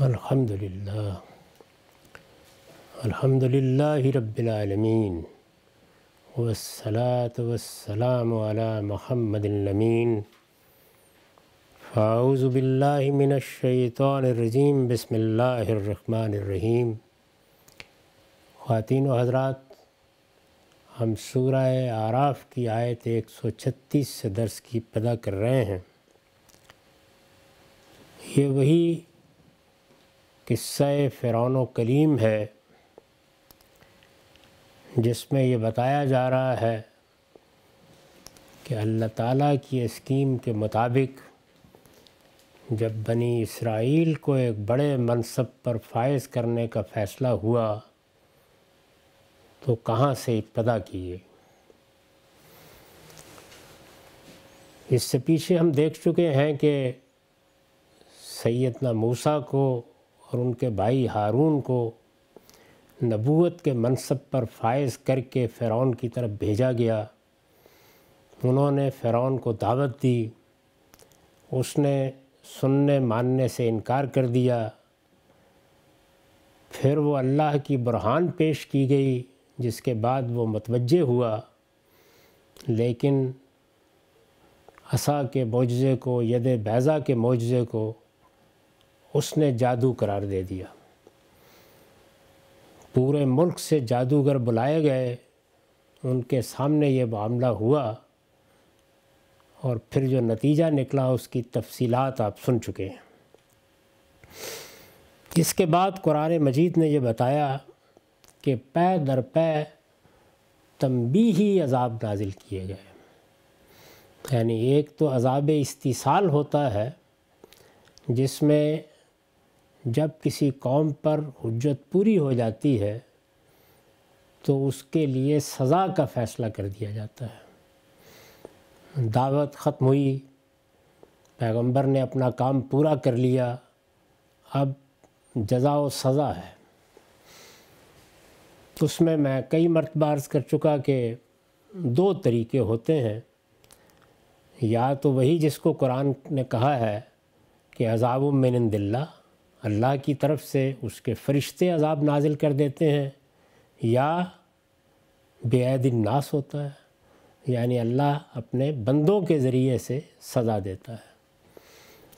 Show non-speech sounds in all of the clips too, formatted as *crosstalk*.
الحمد لله الحمد لله رب العالمين والصلاة والسلام على محمد الأمين فأعوذ بالله من الشيطان الرجيم بسم الله الرحمن الرحيم ख़वान हजरात हम सूरह आराफ़ की आयत 136 से दर्स की पैदा कर रहे हैं ये वही किस्सा फ़िरौन कलीम है जिसमें ये बताया जा रहा है कि अल्लाह ताला की स्कीम के मुताबिक जब बनी इसराइल को एक बड़े मनसब पर फायज करने का फ़ैसला हुआ तो कहाँ से इब्तदा किए इससे पीछे हम देख चुके हैं कि सैदना मूसा को और उनके भाई हारून को नबूत के मनसब पर फायज़ करके फ़िरौन की तरफ भेजा गया उन्होंने फ़िरौन को दावत दी उसने सुनने मानने से इनकार कर दिया फिर वो अल्लाह की बुरहान पेश की गई जिसके बाद वो मतवजह हुआ लेकिन असा के मुजज़े को यद बैज़ा के मुजज़े को उसने जादू करार दे दिया पूरे मुल्क से जादूगर बुलाए गए उनके सामने ये मामला हुआ और फिर जो नतीजा निकला उसकी तफसीलात आप सुन चुके हैं इसके बाद कुरान मजीद ने यह बताया कि पै दर पै तमबी ही अजाब नाजिल किए गए यानी एक तो अजाब इस्तीसाल होता है जिसमें जब किसी कौम पर हजत पूरी हो जाती है तो उसके लिए सज़ा का फ़ैसला कर दिया जाता है दावत ख़त्म हुई पैगंबर ने अपना काम पूरा कर लिया अब जजा व सज़ा है उसमें मैं कई मरतबा कर चुका कि दो तरीके होते हैं या तो वही जिसको कुरान ने कहा है कि अजाब मिनदिल्ला अल्लाह की तरफ से उसके फ़रिश्ते अजाब नाजिल कर देते हैं या बेअदिन नास होता है यानी अल्लाह अपने बंदों के ज़रिए से सज़ा देता है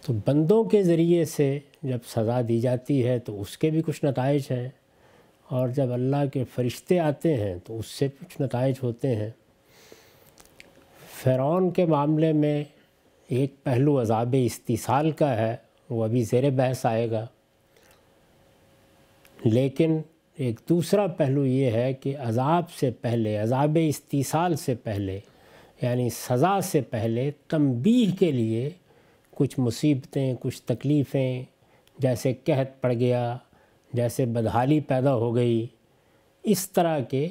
तो बंदों के ज़रिए से जब सज़ा दी जाती है तो उसके भी कुछ नतज हैं और जब अल्लाह के फ़रिश्ते आते हैं तो उससे कुछ नतज होते हैं फ़रौन के मामले में एक पहलू अजाब इस्तीसाल का है वो अभी ज़ेर बहस आएगा लेकिन एक दूसरा पहलू ये है कि अजाब से पहले अजाब इस्तीसाल से पहले यानी सज़ा से पहले तंबीह के लिए कुछ मुसीबतें कुछ तकलीफ़ें जैसे कहत पड़ गया जैसे बदहाली पैदा हो गई इस तरह के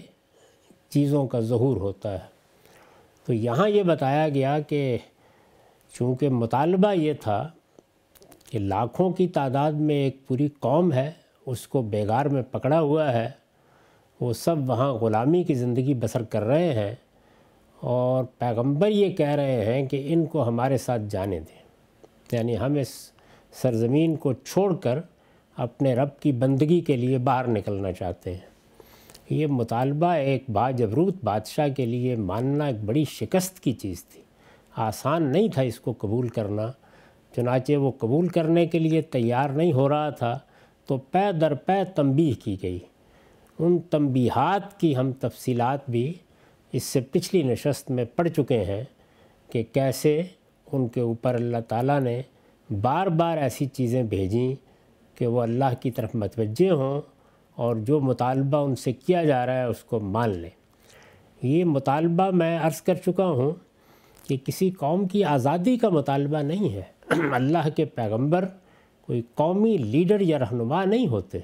चीज़ों का जहूर होता है तो यहाँ ये बताया गया कि चूँकि मुतालबा ये था कि लाखों की तादाद में एक पूरी कौम है उसको बेगार में पकड़ा हुआ है वो सब वहाँ ग़ुलामी की ज़िंदगी बसर कर रहे हैं और पैगंबर ये कह रहे हैं कि इनको हमारे साथ जाने दें यानी हम इस सरजमीन को छोड़कर अपने रब की बंदगी के लिए बाहर निकलना चाहते हैं ये मुतालबा एक बाजबरूत बादशाह के लिए मानना एक बड़ी शिकस्त की चीज़ थी आसान नहीं था इसको कबूल करना चनाचे वो कबूल करने के लिए तैयार नहीं हो रहा था तो पै दर पै तम्बी की गई उन तम्बीहात की हम तफसीलात भी इससे पिछली नशस्त में पढ़ चुके हैं कि कैसे उनके ऊपर अल्लाह ताला ने बार बार ऐसी चीज़ें भेजी कि वो अल्लाह की तरफ मतवजे हों और जो मुतालबा उनसे किया जा रहा है उसको मान लें ये मुतालबा मैं अर्ज़ कर चुका हूँ कि किसी कौम की आज़ादी का मुतालबा नहीं है *clears throat* अल्लाह के पैगंबर कोई कौमी लीडर या रहनुमा नहीं होते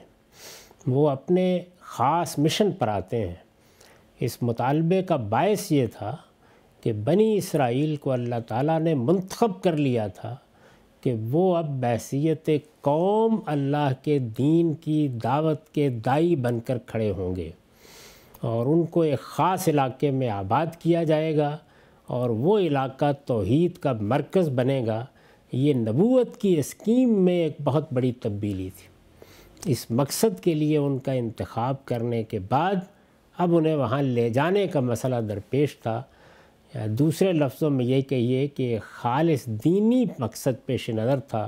वो अपने ख़ास मिशन पर आते हैं इस मुतालबे का बायस ये था कि बनी इसराइल को अल्लाह ताला ने मंतखब कर लिया था कि वो अब बैसीत कौम अल्लाह के दीन की दावत के दाई बनकर खड़े होंगे और उनको एक ख़ास इलाके में आबाद किया जाएगा और वो इलाका तोहद का मरकज़ बनेगा ये नबूत की स्कीम में एक बहुत बड़ी तब्दीली थी इस मकसद के लिए उनका इंतखब करने के बाद अब उन्हें वहाँ ले जाने का मसला दरपेश था या दूसरे लफ्ज़ों में ये कहिए कि खालिस दीनी मकसद पेश नज़र था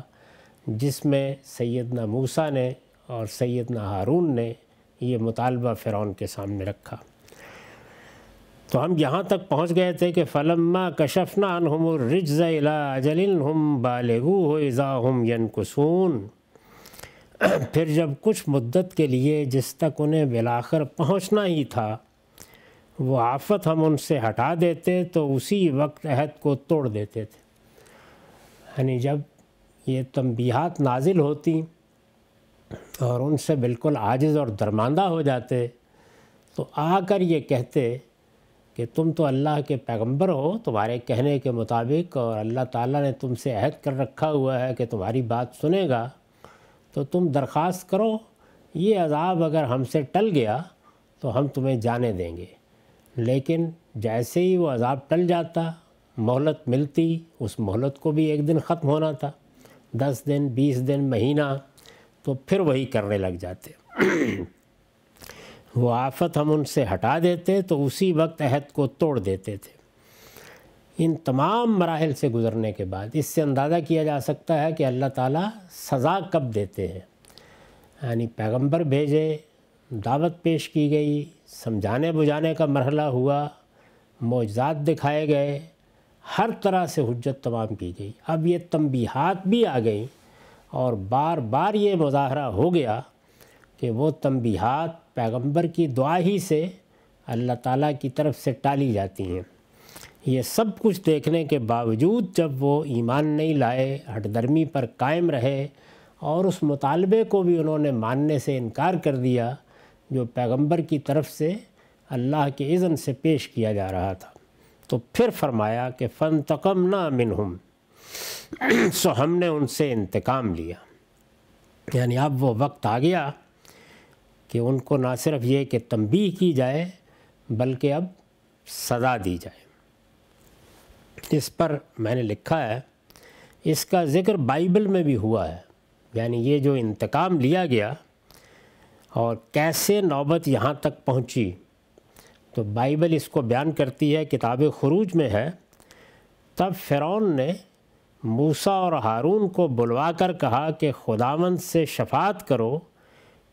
जिसमें सैदना मूसा ने और सैदना हारून ने ये मुतालबा फ़िरौन के सामने रखा तो हम यहाँ तक पहुँच गए थे कि फ़लम्मा कशफना हम रिज अजलिन हम बालगू हो इज़ा हम यनकसून *clears throat* फिर जब कुछ मुद्दत के लिए जिस तक उन्हें बिलाखर पहुँचना ही था वो आफत हम उनसे हटा देते तो उसी वक्त अहद को तोड़ देते थे यानी जब ये तंबीहात नाजिल होती और उनसे बिल्कुल आजिज़ और दरमांदा हो जाते तो आकर ये कहते कि तुम तो अल्लाह के पैगंबर हो तुम्हारे कहने के मुताबिक और अल्लाह ताला ने तुमसे अहद कर रखा हुआ है कि तुम्हारी बात सुनेगा तो तुम दरख्वास्त करो ये अजाब अगर हमसे टल गया तो हम तुम्हें जाने देंगे लेकिन जैसे ही वो अजाब टल जाता मोहलत मिलती उस मोहलत को भी एक दिन ख़त्म होना था दस दिन बीस दिन महीना तो फिर वही करने लग जाते वो आफत हम उनसे हटा देते तो उसी वक्त अहद को तोड़ देते थे इन तमाम मराहल से गुज़रने के बाद इससे अंदाज़ा किया जा सकता है कि अल्लाह ताला सज़ा कब देते हैं यानी पैगंबर भेजे दावत पेश की गई समझाने बुझाने का मरहला हुआ मौजाद दिखाए गए हर तरह से हजत तमाम की गई अब ये तंबीहात भी आ गई और बार बार ये मुजाहरा हो गया कि वो तंबीहात पैगंबर की दुआ ही से अल्लाह ताला की तरफ से टाली जाती हैं ये सब कुछ देखने के बावजूद जब वो ईमान नहीं लाए हटदर्मी पर कायम रहे और उस मुतालबे को भी उन्होंने मानने से इनकार कर दिया जो पैगंबर की तरफ से अल्लाह के इज़न से पेश किया जा रहा था तो फिर फरमाया कि फ़न तकम ना मिन हम *clears throat* सो हमने उनसे इंतकाम लिया यानी अब वो वक्त आ गया कि उनको ना सिर्फ ये कि तंबी की जाए बल्कि अब सज़ा दी जाए इस पर मैंने लिखा है इसका ज़िक्र बाइबल में भी हुआ है यानी ये जो इंतकाम लिया गया और कैसे नौबत यहाँ तक पहुँची तो बाइबल इसको बयान करती है किताब खरूज में है तब फ़िरौन ने मूसा और हारून को बुलवा कर कहा कि खुदावंद से शफात करो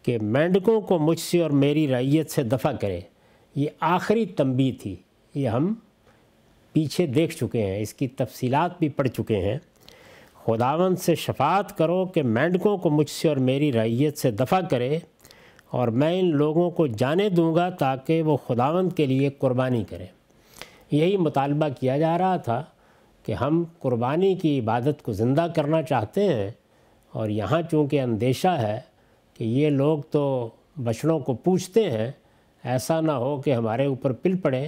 कि मेंढकों को मुझसे और मेरी रैयत से दफ़ा करें ये आखिरी तंबी थी ये हम पीछे देख चुके हैं इसकी तफसीलात भी पढ़ चुके हैं खुदावन से शफात करो कि मेंढकों को मुझसे और मेरी रैयत से दफ़ा करे और मैं इन लोगों को जाने दूँगा ताकि वो खुदावन के लिए कुर्बानी करें यही मुतालबा किया जा रहा था कि हम कुर्बानी की इबादत को ज़िंदा करना चाहते हैं और यहाँ चूँकि अंदेशा है कि ये लोग तो बछड़ों को पूछते हैं ऐसा ना हो कि हमारे ऊपर पिल पड़े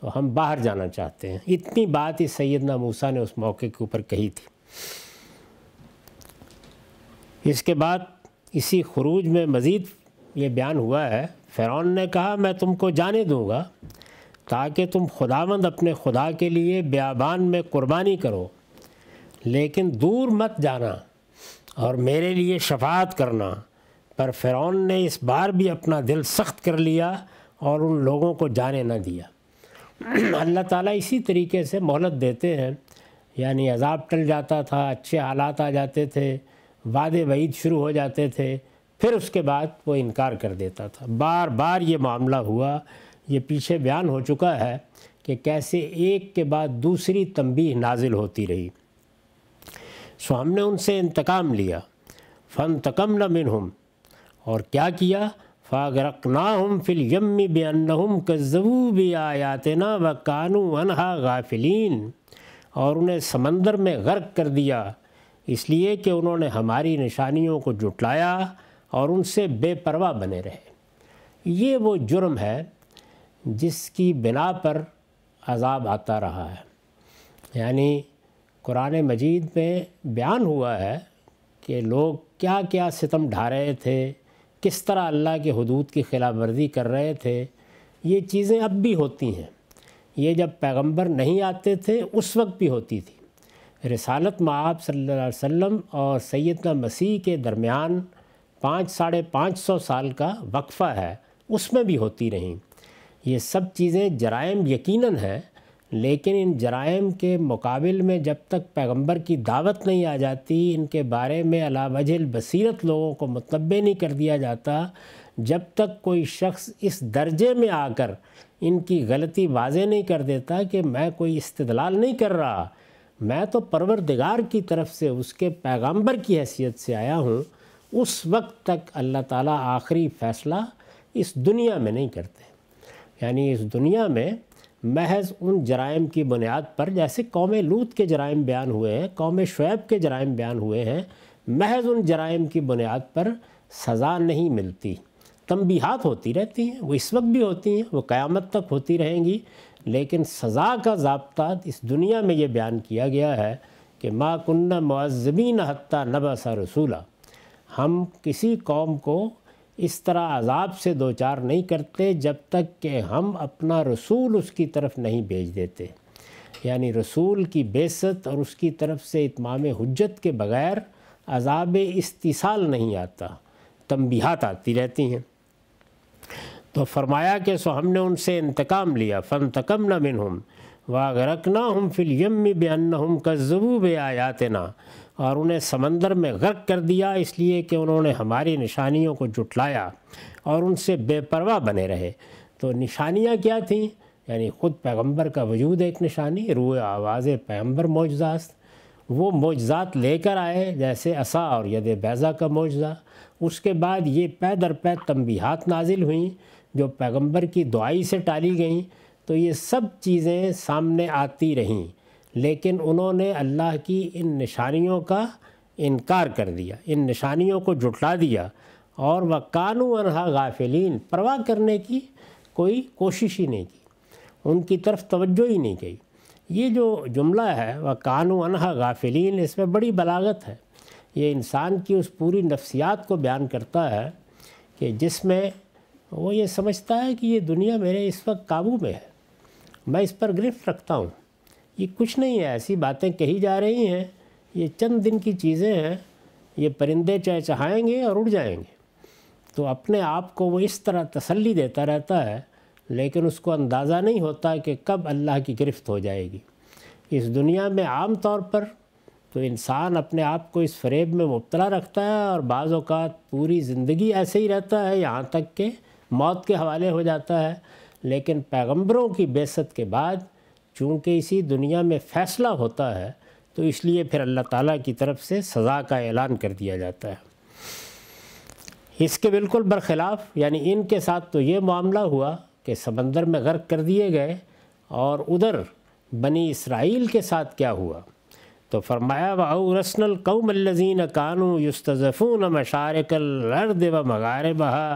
तो हम बाहर जाना चाहते हैं इतनी बात ही सैदना मूसा ने उस मौके के ऊपर कही थी इसके बाद इसी खरूज में मज़ीद ये बयान हुआ है फ़िरौन ने कहा मैं तुमको जाने दूँगा ताकि तुम खुदावंद अपने खुदा के लिए बियाबान में कुर्बानी करो लेकिन दूर मत जाना और मेरे लिए शफात करना पर फ़िरौन ने इस बार भी अपना दिल सख्त कर लिया और उन लोगों को जाने न दिया *clears throat* अल्लाह ताला इसी तरीके से मोहलत देते हैं यानी अजाब टल जाता था अच्छे हालात आ जाते थे वादे वईद शुरू हो जाते थे फिर उसके बाद वो इनकार कर देता था बार बार ये मामला हुआ ये पीछे बयान हो चुका है कि कैसे एक के बाद दूसरी तंबी नाजिल होती रही सो हमने उनसे इंतकाम लिया फ़न तकम न मिनहुम और क्या किया फ़ागरक हम फिल यम्मी बेअनहम कज़बू भी आयातना व कानू अनहा गाफिलीन और उन्हें समंदर में गर्क कर दिया इसलिए कि उन्होंने हमारी निशानियों को जुटलाया और उनसे बेपरवाह बने रहे ये वो जुर्म है जिसकी बिना पर अजाब आता रहा है यानी कुरान मजीद में बयान हुआ है कि लोग क्या क्या सितम ढा रहे थे किस तरह अल्लाह के हदूद की खिलाफ वर्जी कर रहे थे ये चीज़ें अब भी होती हैं ये जब पैगम्बर नहीं आते थे उस वक्त भी होती थी रसालत में आप अलैहि वसल्लम और सैदना मसीह के दरमियान पाँच साढ़े पाँच सौ साल का वक्फ़ा है उसमें भी होती रहीं ये सब चीज़ें जराइम यकीन हैं लेकिन इन जराइम के मुकाबले में जब तक पैगंबर की दावत नहीं आ जाती इनके बारे में अलावजल बसीरत लोगों को मतबे नहीं कर दिया जाता जब तक कोई शख्स इस दर्जे में आकर इनकी गलती वाजे नहीं कर देता कि मैं कोई इस्तलाल नहीं कर रहा मैं तो परवरदिगार की तरफ से उसके पैगंबर की हैसियत से आया हूँ उस वक्त तक अल्लाह ताला आखिरी फ़ैसला इस दुनिया में नहीं करते यानी इस दुनिया में महज उन जराइम की बुनियाद पर जैसे कौम लूत के जराइम बयान हुए हैं कौम शुएब के जराइम बयान हुए हैं महज उन जराइम की बुनियाद पर सज़ा नहीं मिलती तंबीहात होती रहती हैं वो इस वक्त भी होती हैं वो क़यामत तक होती रहेंगी लेकिन सज़ा का जबता इस दुनिया में ये बयान किया गया है कि माँ कन्ना मुआज़मीन हती नबासा रसूला हम किसी कौम को इस तरह अजाब से दो चार नहीं करते जब तक कि हम अपना रसूल उसकी तरफ नहीं भेज देते यानी रसूल की बेसत और उसकी तरफ से इतमाम हजत के बग़ैर अजाब इस्तिसाल नहीं आता तमबीहत आती रहती हैं तो फरमाया कि सो हमने उनसे इंतकाम लिया फ़न तकम न मिन हम रकना हम फिल यम बेअन हम कज़बू बे आयातना और उन्हें समंदर में गर्क कर दिया इसलिए कि उन्होंने हमारी निशानियों को जुटलाया और उनसे बेपरवाह बने रहे तो निशानियाँ क्या थीं यानी ख़ुद पैगंबर का वजूद एक निशानी रूए आवाज़ पैगंबर मौजदास्त वो मौजात लेकर आए जैसे असा और यद बैज़ा का मौजा उसके बाद ये पै दर पै तम्बीहात नाजिल हुई जो पैगंबर की दुआई से टाली गईं तो ये सब चीज़ें सामने आती रहीं लेकिन उन्होंने अल्लाह की इन निशानियों का इनकार कर दिया इन निशानियों को जुटला दिया और वह कानू अनहा गाफिलीन परवाह करने की कोई कोशिश ही नहीं की उनकी तरफ तवज्जो ही नहीं गई ये जो जुमला है वह कानू अनहा गाफिलीन इसमें बड़ी बलागत है ये इंसान की उस पूरी नफ्सियात को बयान करता है कि जिसमें वो ये समझता है कि ये दुनिया मेरे इस वक्त काबू में है मैं इस पर गिरफ्त रखता हूँ ये कुछ नहीं है ऐसी बातें कही जा रही हैं ये चंद दिन की चीज़ें हैं ये परिंदे चहचहाएँगे और उड़ जाएंगे तो अपने आप को वो इस तरह तसल्ली देता रहता है लेकिन उसको अंदाज़ा नहीं होता कि कब अल्लाह की गिरफ्त हो जाएगी इस दुनिया में आम तौर पर तो इंसान अपने आप को इस फरेब में मुबतला रखता है और बाज़ पूरी ज़िंदगी ऐसे ही रहता है यहाँ तक के मौत के हवाले हो जाता है लेकिन पैगम्बरों की बेसत के बाद चूँकि इसी दुनिया में फ़ैसला होता है तो इसलिए फिर अल्लाह ताला की तरफ से सज़ा का ऐलान कर दिया जाता है इसके बिल्कुल बरखिलाफ़ यानी इनके साथ तो ये मामला हुआ कि समंदर में गर्क कर दिए गए और उधर बनी इसराइल के साथ क्या हुआ तो फरमाया वाऊ रसनल कौम लजीन कानू युस्तफ़ून मशारकल अर्द व मगार बहा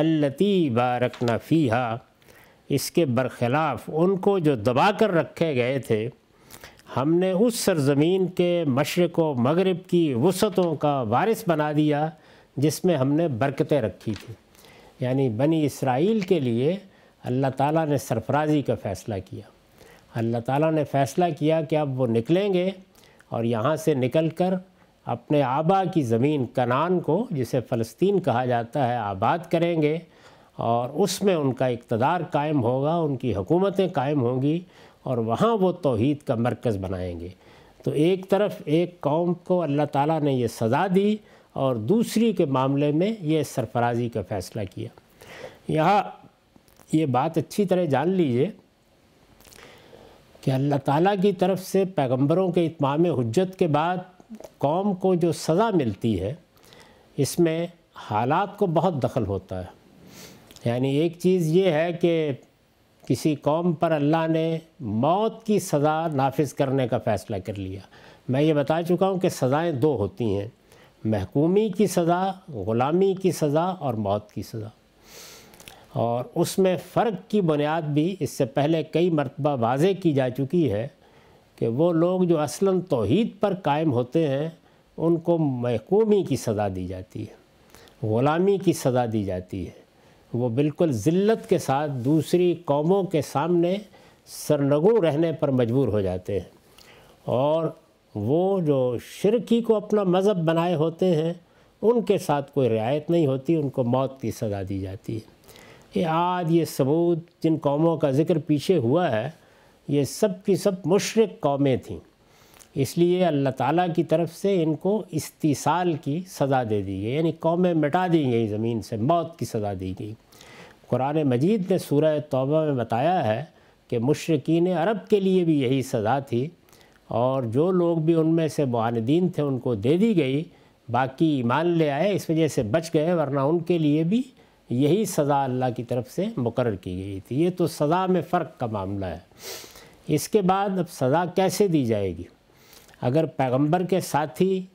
अल्लती बारकना फ़ी इसके बरखिलाफ़ उनको जो दबा कर रखे गए थे हमने उस सरजमीन के मशरक़ व मगरब की वसतों का वारिस बना दिया जिसमें हमने बरकतें रखी थी यानी बनी इसराइल के लिए अल्लाह ताला ने सरफराजी का फ़ैसला किया अल्लाह ताला ने फ़ैसला किया कि अब वो निकलेंगे और यहाँ से निकल कर अपने आबा की ज़मीन कनान को जिसे फ़लस्तीन कहा जाता है आबाद करेंगे और उसमें उनका इकतदार कायम होगा उनकी हुकूमतें कायम होंगी और वहाँ वो तोहद का मरकज़ बनाएंगे तो एक तरफ एक कौम को अल्लाह ताला ने ये सज़ा दी और दूसरी के मामले में ये सरफराजी का फ़ैसला किया यहाँ ये बात अच्छी तरह जान लीजिए कि अल्लाह ताला की तरफ से पैगंबरों के इतमाम हजत के बाद कौम को जो सज़ा मिलती है इसमें हालात को बहुत दखल होता है यानी एक चीज़ ये है कि किसी कौम पर अल्लाह ने मौत की सज़ा नाफिज करने का फ़ैसला कर लिया मैं ये बता चुका हूँ कि सज़ाएँ दो होती हैं महकूमी की सज़ा ग़ुलामी की सज़ा और मौत की सज़ा और उसमें फ़र्क की बुनियाद भी इससे पहले कई मरतबा वाजे की जा चुकी है कि वो लोग जो असला तोहद पर कायम होते हैं उनको महकूमी की सज़ा दी जाती है ग़ुलामी की सज़ा दी जाती है वो बिल्कुल ज़िल्लत के साथ दूसरी कौमों के सामने सरनगु रहने पर मजबूर हो जाते हैं और वो जो शिरकी को अपना मज़हब बनाए होते हैं उनके साथ कोई रियायत नहीं होती उनको मौत की सज़ा दी जाती है ये आज ये सबूत जिन कौमों का ज़िक्र पीछे हुआ है ये सब की सब मुशरक कौमें थीं इसलिए अल्लाह ताला की तरफ से इनको इस्तीसाल की सज़ा दे दी गई यानी कौमें मिटा दी गई ज़मीन से मौत की सज़ा दी गई कुरान मजीद ने सूरह तौबा में बताया है कि मशरकिन अरब के लिए भी यही सज़ा थी और जो लोग भी उनमें से मुआनदीन थे उनको दे दी गई बाकी ईमान ले आए इस वजह से बच गए वरना उनके लिए भी यही सज़ा अल्लाह की तरफ से मुकर की गई थी ये तो सज़ा में फ़र्क का मामला है इसके बाद अब सज़ा कैसे दी जाएगी अगर पैगंबर के साथी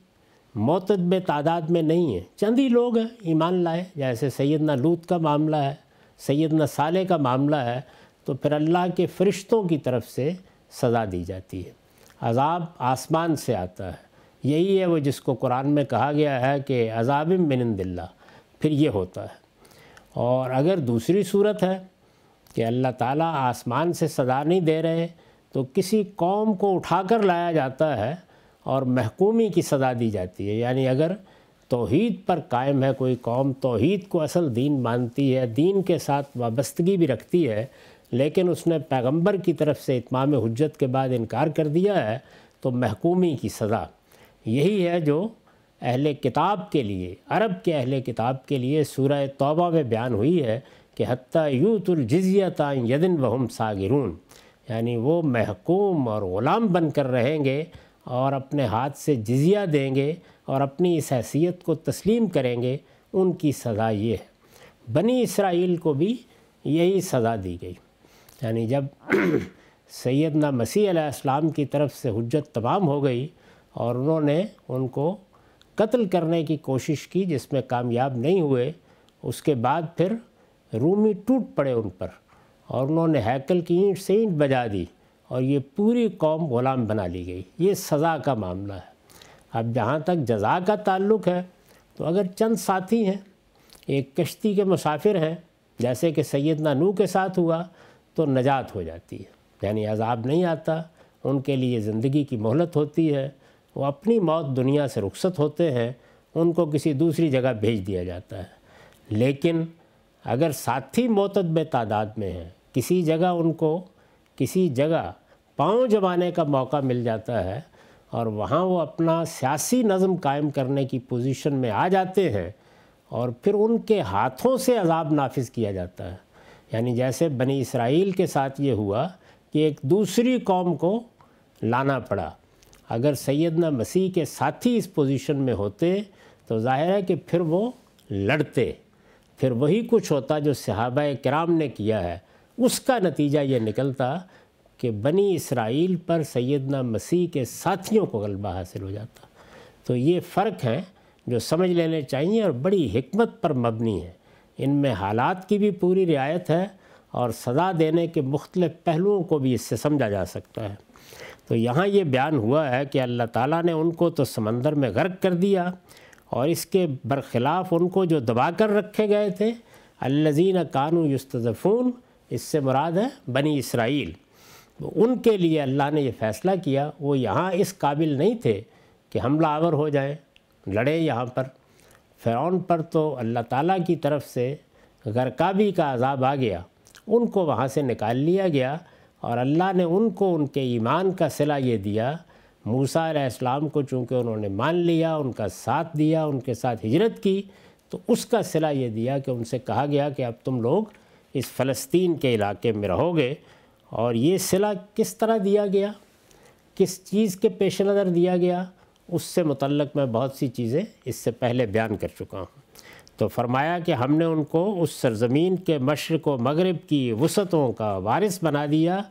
मोतद में तादाद में नहीं है चंद ही लोग हैं ईमान लाए जैसे सैदना लूत का मामला है सैदना साले का मामला है तो फिर अल्लाह के फरिश्तों की तरफ से सज़ा दी जाती है अजाब आसमान से आता है यही है वो जिसको कुरान में कहा गया है कि अजाब मिनंदिल्ला फिर ये होता है और अगर दूसरी सूरत है कि अल्लाह ताला आसमान से सज़ा नहीं दे रहे तो किसी कौम को उठा कर लाया जाता है और महकूमी की सज़ा दी जाती है यानी अगर तोहीद पर कायम है कोई कौम तोहीद को असल दीन मानती है दीन के साथ वाबस्तगी भी रखती है लेकिन उसने पैगंबर की तरफ से इतमाम हजत के बाद इनकार कर दिया है तो महकूमी की सज़ा यही है जो अहल किताब के लिए अरब के अहल किताब के लिए सूरह तौबा में बयान हुई है कि हती यूतुलजिया तान यदिन वहम सागिरून यानी वो महकूम और ग़ुलाम बनकर रहेंगे और अपने हाथ से जजिया देंगे और अपनी इस हैसियत को तस्लीम करेंगे उनकी सज़ा ये है बनी इसराइल को भी यही सज़ा दी गई यानी जब *clears throat* सैदना मसीह अलैहिस्सलाम की तरफ से हजत तमाम हो गई और उन्होंने उनको कत्ल करने की कोशिश की जिसमें कामयाब नहीं हुए उसके बाद फिर रूमी टूट पड़े उन पर और उन्होंने हैकल की ईंट से ईंट बजा दी और ये पूरी कौम ग़ुलाम बना ली गई ये सज़ा का मामला है अब जहाँ तक जजा का ताल्लुक है तो अगर चंद साथी हैं एक कश्ती के मुसाफिर हैं जैसे कि सैद नानू के साथ हुआ तो नजात हो जाती है यानी अजाब नहीं आता उनके लिए ज़िंदगी की मोहलत होती है वो अपनी मौत दुनिया से रुखसत होते हैं उनको किसी दूसरी जगह भेज दिया जाता है लेकिन अगर साथी मोतद तादाद में हैं किसी जगह उनको किसी जगह पाँव जमाने का मौका मिल जाता है और वहाँ वो अपना सियासी नज़म कायम करने की पोजीशन में आ जाते हैं और फिर उनके हाथों से अजाब नाफिज किया जाता है यानी जैसे बनी इसराइल के साथ ये हुआ कि एक दूसरी कौम को लाना पड़ा अगर सैदना मसीह के साथी इस पोजीशन में होते तो ज़ाहिर है कि फिर वो लड़ते फिर वही कुछ होता जो सहाबा कराम ने किया है उसका नतीजा ये निकलता कि बनी इसराइल पर सैदना मसीह के साथियों को गलबा हासिल हो जाता तो ये फ़र्क हैं जो समझ लेने चाहिए और बड़ी हमत पर मबनी है इनमें हालात की भी पूरी रियायत है और सज़ा देने के मुख्तल पहलुओं को भी इससे समझा जा सकता है तो यहाँ ये बयान हुआ है कि अल्लाह ताला ने उनको तो समंदर में गर्क कर दिया और इसके बरखिलाफ़ उनको जो दबा कर रखे गए थे अल्लजीन कानू युस्तफ़ून इससे मुराद है बनी इसराइल उनके लिए अल्लाह ने यह फ़ैसला किया वो यहाँ इस काबिल नहीं थे कि हमला आवर हो जाए लड़े यहाँ पर फ़िरौन पर तो अल्लाह ताला की तरफ से गरकाबी का अजाब आ गया उनको वहाँ से निकाल लिया गया और अल्लाह ने उनको उनके ईमान का सिला ये दिया मूसा इस्लाम को चूँकि उन्होंने मान लिया उनका साथ दिया उनके साथ हिजरत की तो उसका सिला ये दिया कि उनसे कहा गया कि अब तुम लोग इस फ़लस्तीन के इलाके में रहोगे और ये सिला किस तरह दिया गया किस चीज़ के पेश नज़र दिया गया उससे मतलब मैं बहुत सी चीज़ें इससे पहले बयान कर चुका हूँ तो फरमाया कि हमने उनको उस सरजमीन के मशरक़ व मगरब की वसतों का वारिस बना दिया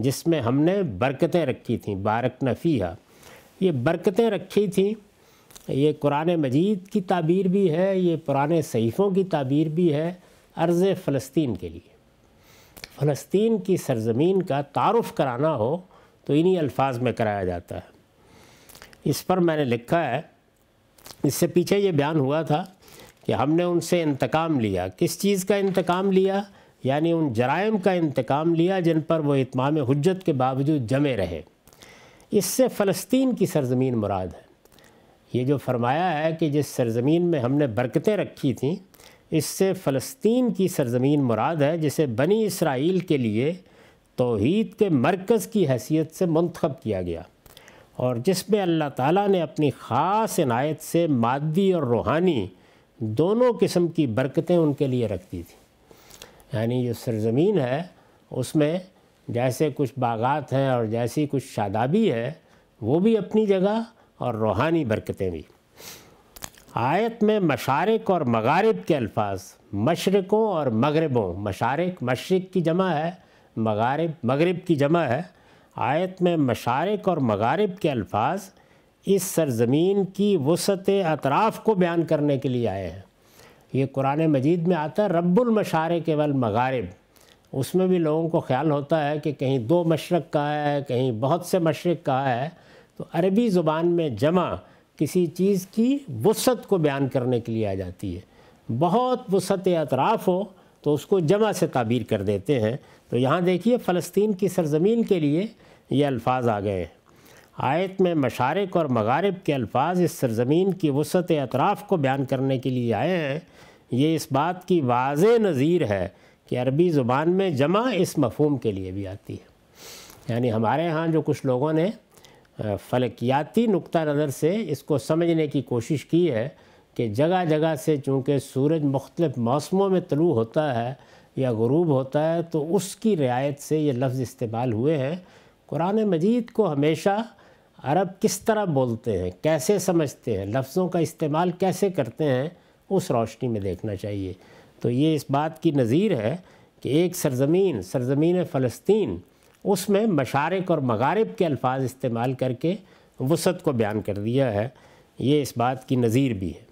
जिसमें हमने बरकतें रखी थी बारक नफ़ीहा ये बरकतें रखी थी ये कुरान मजीद की ताबीर भी है ये पुराने सहीफ़ों की ताबीर भी है अर्ज़ फ़लस्तीन के लिए फ़लस्तीन की सरजमीन का तारफ़ कराना हो तो इन्हीं अल्फाज में कराया जाता है इस पर मैंने लिखा है इससे पीछे ये बयान हुआ था कि हमने उनसे इंतकाम लिया किस चीज़ का इंतकाम लिया यानी उन जराइम का इंतकाम लिया जिन पर वो इतमाम हजत के बावजूद जमे रहे इससे फ़लस्तीन की सरजमीन मुराद है ये जो फरमाया है कि जिस सरजमीन में हमने बरकतें रखी थीं इससे फ़लस्तीन की सरजमीन मुराद है जिसे बनी इसराइल के लिए तोहद के मरकज़ की हैसियत से मंतखब किया गया और जिसमें अल्लाह ताला ने अपनी ख़ास इनायत से मादी और रूहानी दोनों किस्म की बरकतें उनके लिए रख दी थी यानी जो सरजमीन है उसमें जैसे कुछ बागात हैं और जैसी कुछ शादाबी है वो भी अपनी जगह और रूहानी बरकतें भी आयत में मशारक और मगारब के अल्फाज मशरक़ों और मगरबों मशारक मशरक़ की जमा है मगारब मगरब की जमा है आयत में मशारक और मगारब के अल्फाज इस सरजमीन की वसत अतराफ़ को बयान करने के लिए आए हैं ये कुरान मजीद में आता है रब्बुलमशारक वल मगारब उसमें भी लोगों को ख्याल होता है कि कहीं दो मशरक़ का है कहीं बहुत से मशरक़ का है तो अरबी ज़ुबान में जमा किसी चीज़ की वसत को बयान करने के लिए आ जाती है बहुत वसत अतराफ़ हो तो उसको जमा से ताबीर कर देते हैं तो यहाँ देखिए फ़लस्तीन की सरजमीन के लिए ये अल्फाज आ गए हैं आयत में मशारक और मगारब के अल्फाज इस सरजमीन की वसत अतराफ़ को बयान करने के लिए आए हैं ये इस बात की वाज नज़ीर है कि अरबी ज़ुबान में जमा इस मफहम के लिए भी आती है यानी हमारे यहाँ जो कुछ लोगों ने फलकियाती नुक़ नज़र से इसको समझने की कोशिश की है कि जगह जगह से चूँकि सूरज मुख्तलिफ़ मौसमों में तलु होता है या गरूब होता है तो उसकी रियायत से ये लफ्ज़ इस्तेमाल हुए हैं कुरान मजीद को हमेशा अरब किस तरह बोलते हैं कैसे समझते हैं लफ्ज़ों का इस्तेमाल कैसे करते हैं उस रोशनी में देखना चाहिए तो ये इस बात की नज़ीर है कि एक सरजमीन सरजमीन फ़लस्तीन उसमें मशारक और मगारब के अल्फाज इस्तेमाल करके वसत को बयान कर दिया है ये इस बात की नज़ीर भी है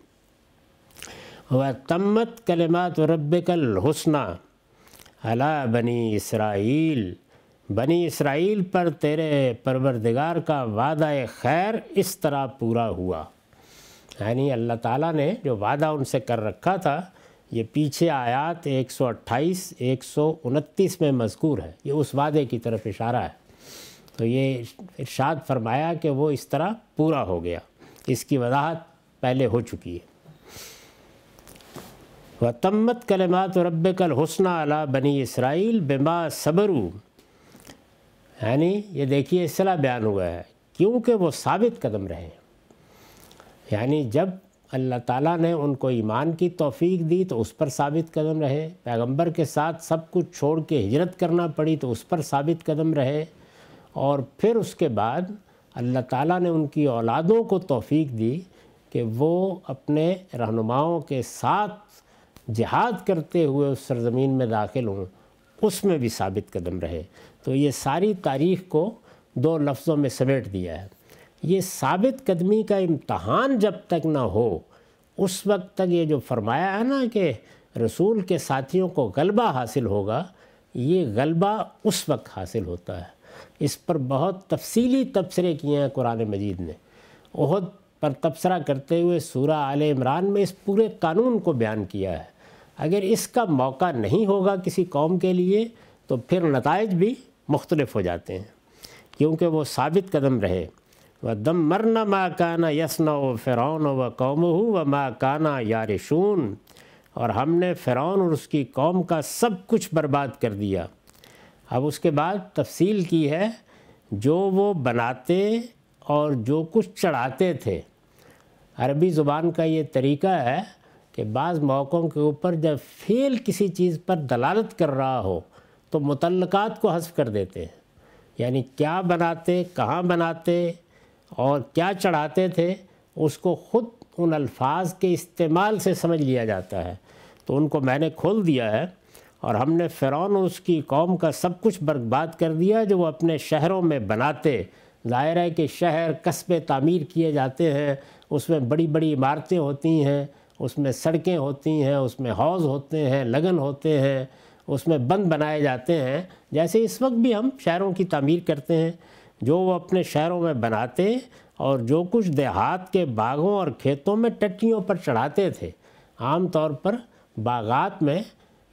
व तमत कलमत कलमात रब कल हसन अला बनी इसराइल बनी इसराइल पर तेरे परवरदिगार का वादा खैर इस तरह पूरा हुआ यानी अल्लाह ताला ने जो वादा उनसे कर रखा था ये पीछे आयात 128, 129 में मजकूर है ये उस वादे की तरफ इशारा है तो ये इर्शाद फरमाया कि वो इस तरह पूरा हो गया इसकी वजाहत पहले हो चुकी है व तम्मत कलमात रब कल हसना अला बनी इसराइल बेमा सबरू यानी ये देखिए इसला बयान हुआ है क्योंकि वो साबित कदम रहे यानी जब अल्लाह ताला ने उनको ईमान की तोफ़ी दी तो उस पर साबित कदम रहे पैगंबर के साथ सब कुछ छोड़ के हिजरत करना पड़ी तो उस पर साबित कदम रहे और फिर उसके बाद अल्लाह ताला ने उनकी औलादों को तोफ़ी दी कि वो अपने रहनुमाओं के साथ जिहाद करते हुए उस सरज़मीन में दाखिल हों उसमें भी साबित कदम रहे तो ये सारी तारीख़ को दो लफ्ज़ों में समेट दिया है ये साबित कदमी का इम्तहान जब तक ना हो उस वक्त तक ये जो फरमाया है ना कि रसूल के साथियों को गलबा हासिल होगा ये गलबा उस वक्त हासिल होता है इस पर बहुत तफसीली तबसरे किए हैं कुरान मजीद ने ओहद पर तबसरा करते हुए सूर आल इमरान में इस पूरे कानून को बयान किया है अगर इसका मौका नहीं होगा किसी कौम के लिए तो फिर नतज भी मुख्तलफ हो जाते हैं क्योंकि वो साबित कदम रहे व दम मरना माँ काना यसन व फ़िरौन व कौम व माँ काना यारिशून और हमने फ़िरौन और उसकी कौम का सब कुछ बर्बाद कर दिया अब उसके बाद तफसील की है जो वो बनाते और जो कुछ चढ़ाते थे अरबी ज़ुबान का ये तरीका है कि बाज़ मौक़ों के ऊपर जब फेल किसी चीज़ पर दलालत कर रहा हो तो मुतलक़ात को हसफ कर देते हैं यानी क्या बनाते कहाँ बनाते और क्या चढ़ाते थे उसको ख़ुद उन अल्फाज के इस्तेमाल से समझ लिया जाता है तो उनको मैंने खोल दिया है और हमने फ़िरौन उसकी कौम का सब कुछ बर्बाद कर दिया जो वो अपने शहरों में बनाते ज़ाहिर है कि शहर कस्बे तामीर किए जाते हैं उसमें बड़ी बड़ी इमारतें होती हैं उसमें सड़कें होती हैं उसमें हौज़ होते हैं लगन होते हैं उसमें बंद बनाए जाते हैं जैसे इस वक्त भी हम शहरों की तमीर करते हैं जो वो अपने शहरों में बनाते और जो कुछ देहात के बागों और खेतों में टट्टियों पर चढ़ाते थे आम तौर पर बागात में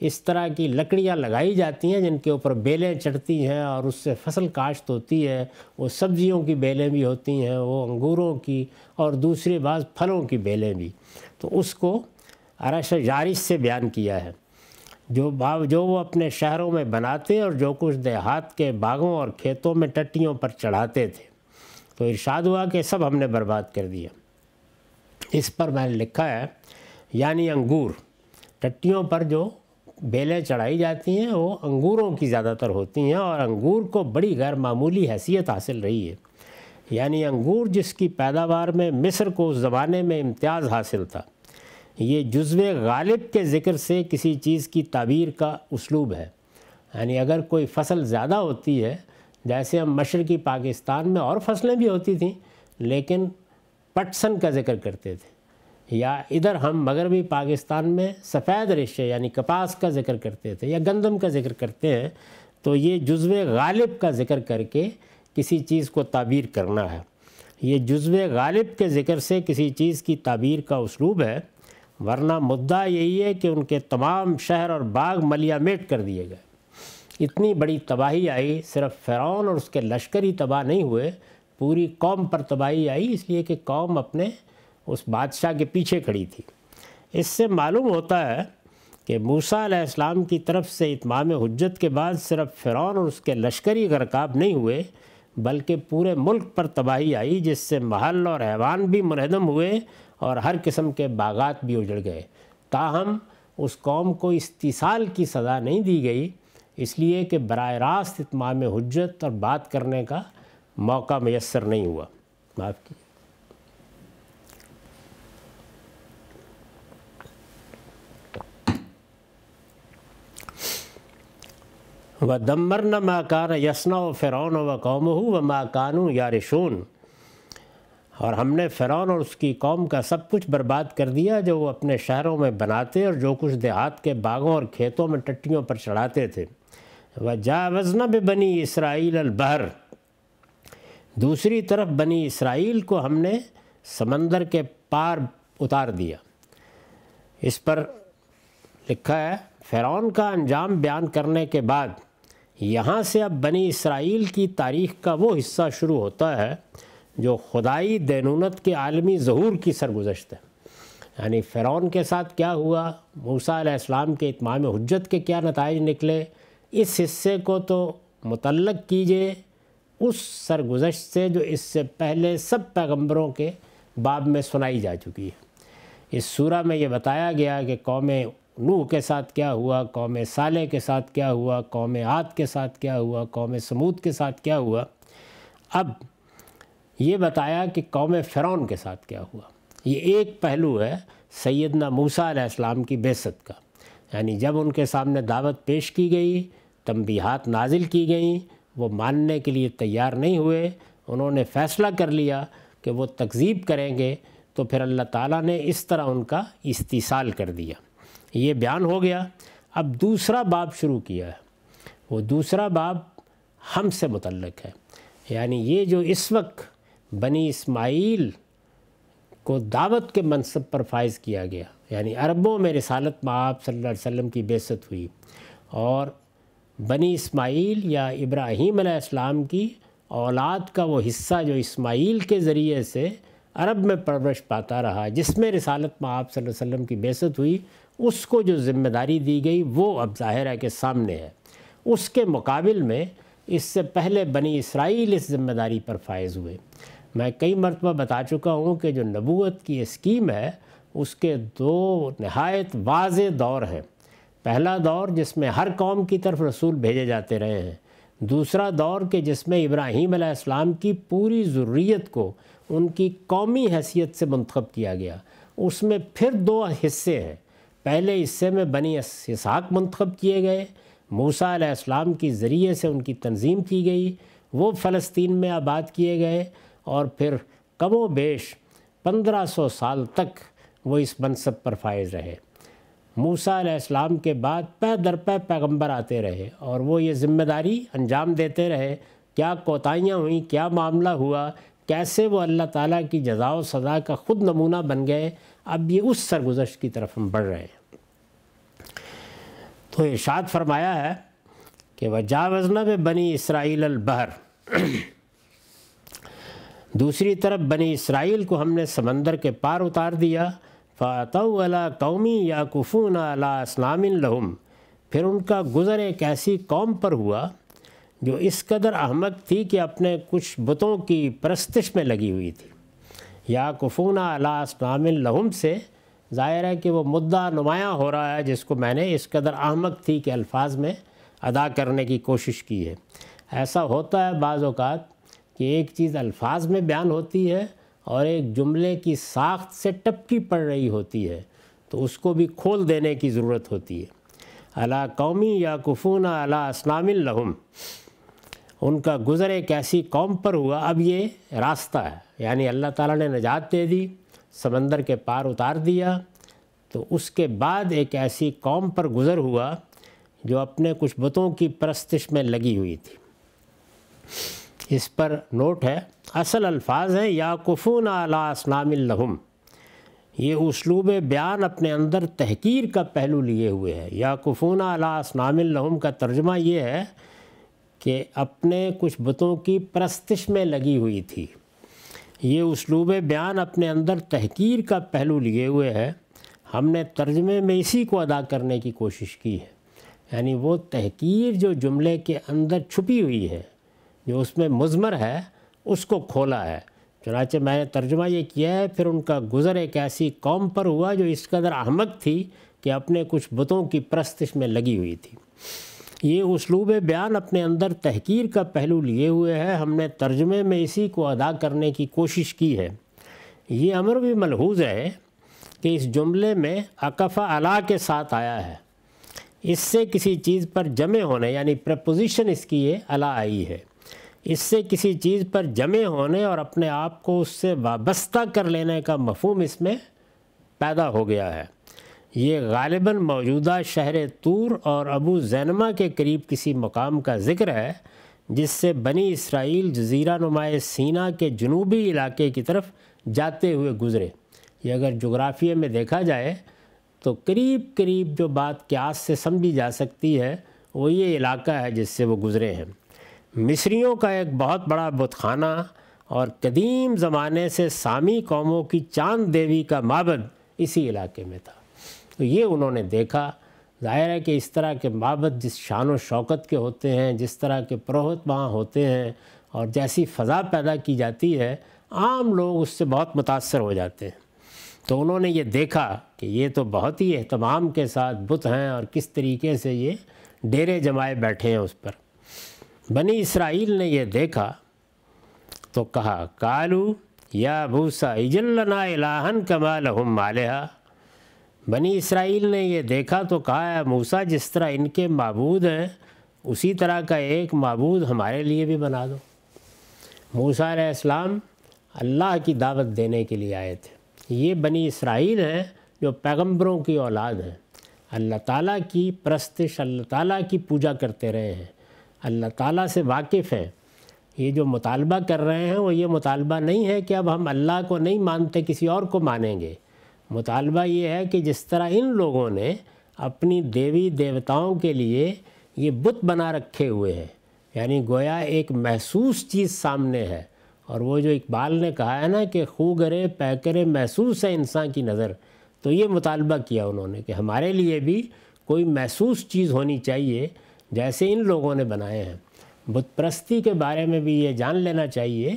इस तरह की लकड़ियाँ लगाई जाती हैं जिनके ऊपर बेलें चढ़ती हैं और उससे फसल काश्त होती है वो सब्जियों की बेलें भी होती हैं वो अंगूरों की और दूसरी बात फलों की बेलें भी तो उसको अरश जारिश से बयान किया है जो भाव जो वो अपने शहरों में बनाते और जो कुछ देहात के बागों और खेतों में टट्टियों पर चढ़ाते थे तो इर्शाद हुआ कि सब हमने बर्बाद कर दिया इस पर मैंने लिखा है यानी अंगूर टट्टियों पर जो बेलें चढ़ाई जाती हैं वो अंगूरों की ज़्यादातर होती हैं और अंगूर को बड़ी गैर मामूली हैसियत हासिल रही है यानी अंगूर जिसकी पैदावार में मिस्र को उस ज़माने में इम्तियाज़ हासिल था ये जुज्व गालिब के ज़िक्र से किसी चीज़ की ताबीर का उसलूब है यानी अगर कोई फसल ज़्यादा होती है जैसे हम मशरक़ी पाकिस्तान में और फसलें भी होती थी लेकिन पटसन का ज़िक्र करते थे या इधर हम मगरबी पाकिस्तान में सफ़ेद रेशे यानी कपास का ज़िक्र करते थे या गंदम का ज़िक्र करते हैं तो ये जुज्व गालिब का ज़िक्र करके किसी चीज़ को ताबीर करना है ये जुज्व गालिब के ज़िक्र से किसी चीज़ की ताबीर का उसलूब है वरना मुद्दा यही है कि उनके तमाम शहर और बाग मलियामेट कर दिए गए इतनी बड़ी तबाही आई सिर्फ फ़िरौन और उसके लश्कर ही तबाह नहीं हुए पूरी कौम पर तबाही आई इसलिए कि कौम अपने उस बादशाह के पीछे खड़ी थी इससे मालूम होता है कि मूसा इस्लाम की तरफ से इतमाम हजत के बाद सिर्फ फ़िरौन और उसके ही गरकाब नहीं हुए बल्कि पूरे मुल्क पर तबाही आई जिससे महल और हैवान भी मुनहदम हुए और हर किस्म के बागात भी उजड़ गए ताहम उस कौम को इस्तीसाल की सज़ा नहीं दी गई इसलिए कि बर रास्त इतमाम हजत और बात करने का मौका मैसर नहीं हुआ माफ़ की व दम्बर न माकान यसना व फ़िरौन व कौम हूँ व माकानू रिशोन और हमने फ़िरौन और उसकी कौम का सब कुछ बर्बाद कर दिया जो वो अपने शहरों में बनाते और जो कुछ देहात के बागों और खेतों में टट्टियों पर चढ़ाते थे व जावजन भी बनी इसराइल अलबहर दूसरी तरफ बनी इसराइल को हमने समंदर के पार उतार दिया इस पर लिखा है फ़िरौन का अंजाम बयान करने के बाद यहाँ से अब बनी इसराइल की तारीख़ का वो हिस्सा शुरू होता है जो खुदाई दैनूनत के आलमी जहूर की सरगुजशत है यानी फ़िरौन के साथ क्या हुआ मूसा इस्लाम के इतमाम हजत के क्या नतज निकले इस हिस्से को तो मुतलक कीजिए उस सरगुजश से जो इससे पहले सब पैगम्बरों के बाब में सुनाई जा चुकी है इस सूरा में ये बताया गया कि कौम नूह के साथ क्या हुआ कौम साले के साथ क्या हुआ कौम आद के साथ क्या हुआ कौम समूद के साथ क्या हुआ अब ये बताया कि कौम फ़िरौन के साथ क्या हुआ ये एक पहलू है सैदना मूसा इस्लाम की बेसत का यानी जब उनके सामने दावत पेश की गई तंबीहात नाजिल की गई वो मानने के लिए तैयार नहीं हुए उन्होंने फ़ैसला कर लिया कि वो तकजीब करेंगे तो फिर अल्लाह ताला ने इस तरह उनका इस्तीसाल कर दिया ये बयान हो गया अब दूसरा बाब शुरू किया है वो दूसरा बाब हम से मुतलक है यानी ये जो इस वक्त बनी इस्माइल को दावत के मनसब पर फायज़ किया गया यानी अरबों में रसालत में आप अलैहि वसल्लम की बेसत हुई और बनी इस्माइल या इब्राहीम इस्लाम की औलाद का वो हिस्सा जो इस्माइल के ज़रिए से अरब में परवरिश पाता रहा जिसमें रसालत में आप की बेसत हुई उसको जो ज़िम्मेदारी दी गई वो अब ज़ाहिर है के सामने है उसके मुकाबल में इससे पहले बनी इसराइल इस ज़िम्मेदारी पर फायज़ हुए मैं कई मरतबा बता चुका हूँ कि जो नबूत की स्कीम है उसके दो नहायत वाज दौर हैं पहला दौर जिसमें हर कौम की तरफ रसूल भेजे जाते रहे हैं दूसरा दौर के जिसमें इब्राहीम आसमाम की पूरी ज़रूरीत को उनकी कौमी हैसियत से मंतखब किया गया उसमें फिर दो हिस्से हैं पहले हिस्से में बनी इसहाक मंतखब किए गए मूसा आसमाम की ज़रिए से उनकी तंजीम की गई वो फ़लस्तीन में आबाद किए गए और फिर बेश पंद्रह सौ साल तक वो इस मनसब पर फायज रहे मूसा इस्लाम के बाद पै दर पै पैगम्बर आते रहे और वो ये ज़िम्मेदारी अंजाम देते रहे क्या कोताहियाँ हुई क्या मामला हुआ कैसे वो अल्लाह ताला की जजा सज़ा का ख़ुद नमूना बन गए अब ये उस सरगुजश की तरफ हम बढ़ रहे हैं तो इर्शाद फरमाया है कि वजावजना में बनी इसराइल बहर दूसरी तरफ बनी इसराइल को हमने समंदर के पार उतार दिया फ़ातव अला कौमी या कुफून अला इस्लामिन लहम फिर उनका गुज़र एक ऐसी कौम पर हुआ जो इस कदर अहमक थी कि अपने कुछ बुतों की परस्तिश में लगी हुई थी या कुफून अला इस्लामिन लहम से ज़ाहिर है कि वो मुद्दा नुमाया हो रहा है जिसको मैंने इस कदर अहमक थी कि अल्फाज में अदा करने की कोशिश की है ऐसा होता है बाज़ात कि एक चीज़ अल्फाज में बयान होती है और एक जुमले की साख्त से टपकी पड़ रही होती है तो उसको भी खोल देने की ज़रूरत होती है अला कौमी या कफूना अला असनामिल लहम उनका गुज़र एक ऐसी कौम पर हुआ अब ये रास्ता है यानी अल्लाह ताला ने नजात दे दी समंदर के पार उतार दिया तो उसके बाद एक ऐसी कौम पर गुज़र हुआ जो अपने कुछ बतों की परस्तिश में लगी हुई थी इस पर नोट है असल अल्फाज हैं या कफ़ून अलासनामिलहम ये उसलूब बयान अपने अंदर तहकीर का पहलू लिए हुए है या कफ़ून अलासनामिलहम का तर्जमा ये है कि अपने कुछ बुतों की प्रस्तिश में लगी हुई थी ये उसलूब बयान अपने अंदर तहकीर का पहलू लिए हुए है हमने तर्जमे में इसी को अदा करने की कोशिश की है यानी वो तहकीर जो जुमले के अंदर छुपी हुई है जो उसमें मुजमर है उसको खोला है चुनाचे मैंने तर्जुमा ये किया है फिर उनका गुज़र एक ऐसी कौम पर हुआ जो इस कदर अहमक थी कि अपने कुछ बुतों की प्रस्तिश में लगी हुई थी ये उसलूब बयान अपने अंदर तहकीर का पहलू लिए हुए है हमने तर्जुमे में इसी को अदा करने की कोशिश की है ये अमर भी मलहूज है कि इस जुमले में अकफ़ा अला के साथ आया है इससे किसी चीज़ पर जमे होने यानी प्रपोजिशन इसकी ये अला आई है इससे किसी चीज़ पर जमे होने और अपने आप को उससे वाबस्ता कर लेने का मफहम इसमें पैदा हो गया है ये गालिबा मौजूदा शहर तूर और अबू जैनमा के करीब किसी मकाम का ज़िक्र है जिससे बनी इसराइल जजीरा नुमाए सीना के जनूबी इलाके की तरफ जाते हुए गुज़रे ये अगर जोग्राफिए में देखा जाए तो करीब करीब जो बात क्यास से समझी जा सकती है वो ये इलाका है जिससे वो गुज़रे हैं मिस्रियों का एक बहुत बड़ा बुतखाना और कदीम ज़माने से सामी कौमों की चांद देवी का माबद इसी इलाके में था तो ये उन्होंने देखा ज़ाहिर है कि इस तरह के माबद जिस शान शौकत के होते हैं जिस तरह के प्रोहत वहाँ होते हैं और जैसी फ़ज़ा पैदा की जाती है आम लोग उससे बहुत मुतासर हो जाते हैं तो उन्होंने ये देखा कि ये तो बहुत ही अहतमाम के साथ बुत हैं और किस तरीके से ये डेरे जमाए बैठे हैं उस पर बनी इसराइल ने यह देखा तो कहा कालू या भूसा इजल्लना इलाहन कमाल हम मालहा बनी इसराइल ने यह देखा तो कहा है मूसा जिस तरह इनके मबूद हैं उसी तरह का एक मबूद हमारे लिए भी बना दो मूसा इस्लाम अल्लाह की दावत देने के लिए आए थे ये बनी इसराइल हैं जो पैगंबरों की औलाद हैं अल्लाह ताला की प्रस्तिश अल्लाह ताला की पूजा करते रहे हैं अल्लाह ताला से वाकिफ़ हैं ये जो मुतालबा कर रहे हैं वो ये मुतालबा नहीं है कि अब हम अल्लाह को नहीं मानते किसी और को मानेंगे मुतालबा ये है कि जिस तरह इन लोगों ने अपनी देवी देवताओं के लिए ये बुत बना रखे हुए हैं यानी गोया एक महसूस चीज़ सामने है और वो जो इकबाल ने कहा है ना कि खूगरे पैकरे महसूस है इंसान की नज़र तो ये मुतालबा किया उन्होंने कि हमारे लिए भी कोई महसूस चीज़ होनी चाहिए जैसे इन लोगों ने बनाए हैं बुत प्रस्ती के बारे में भी ये जान लेना चाहिए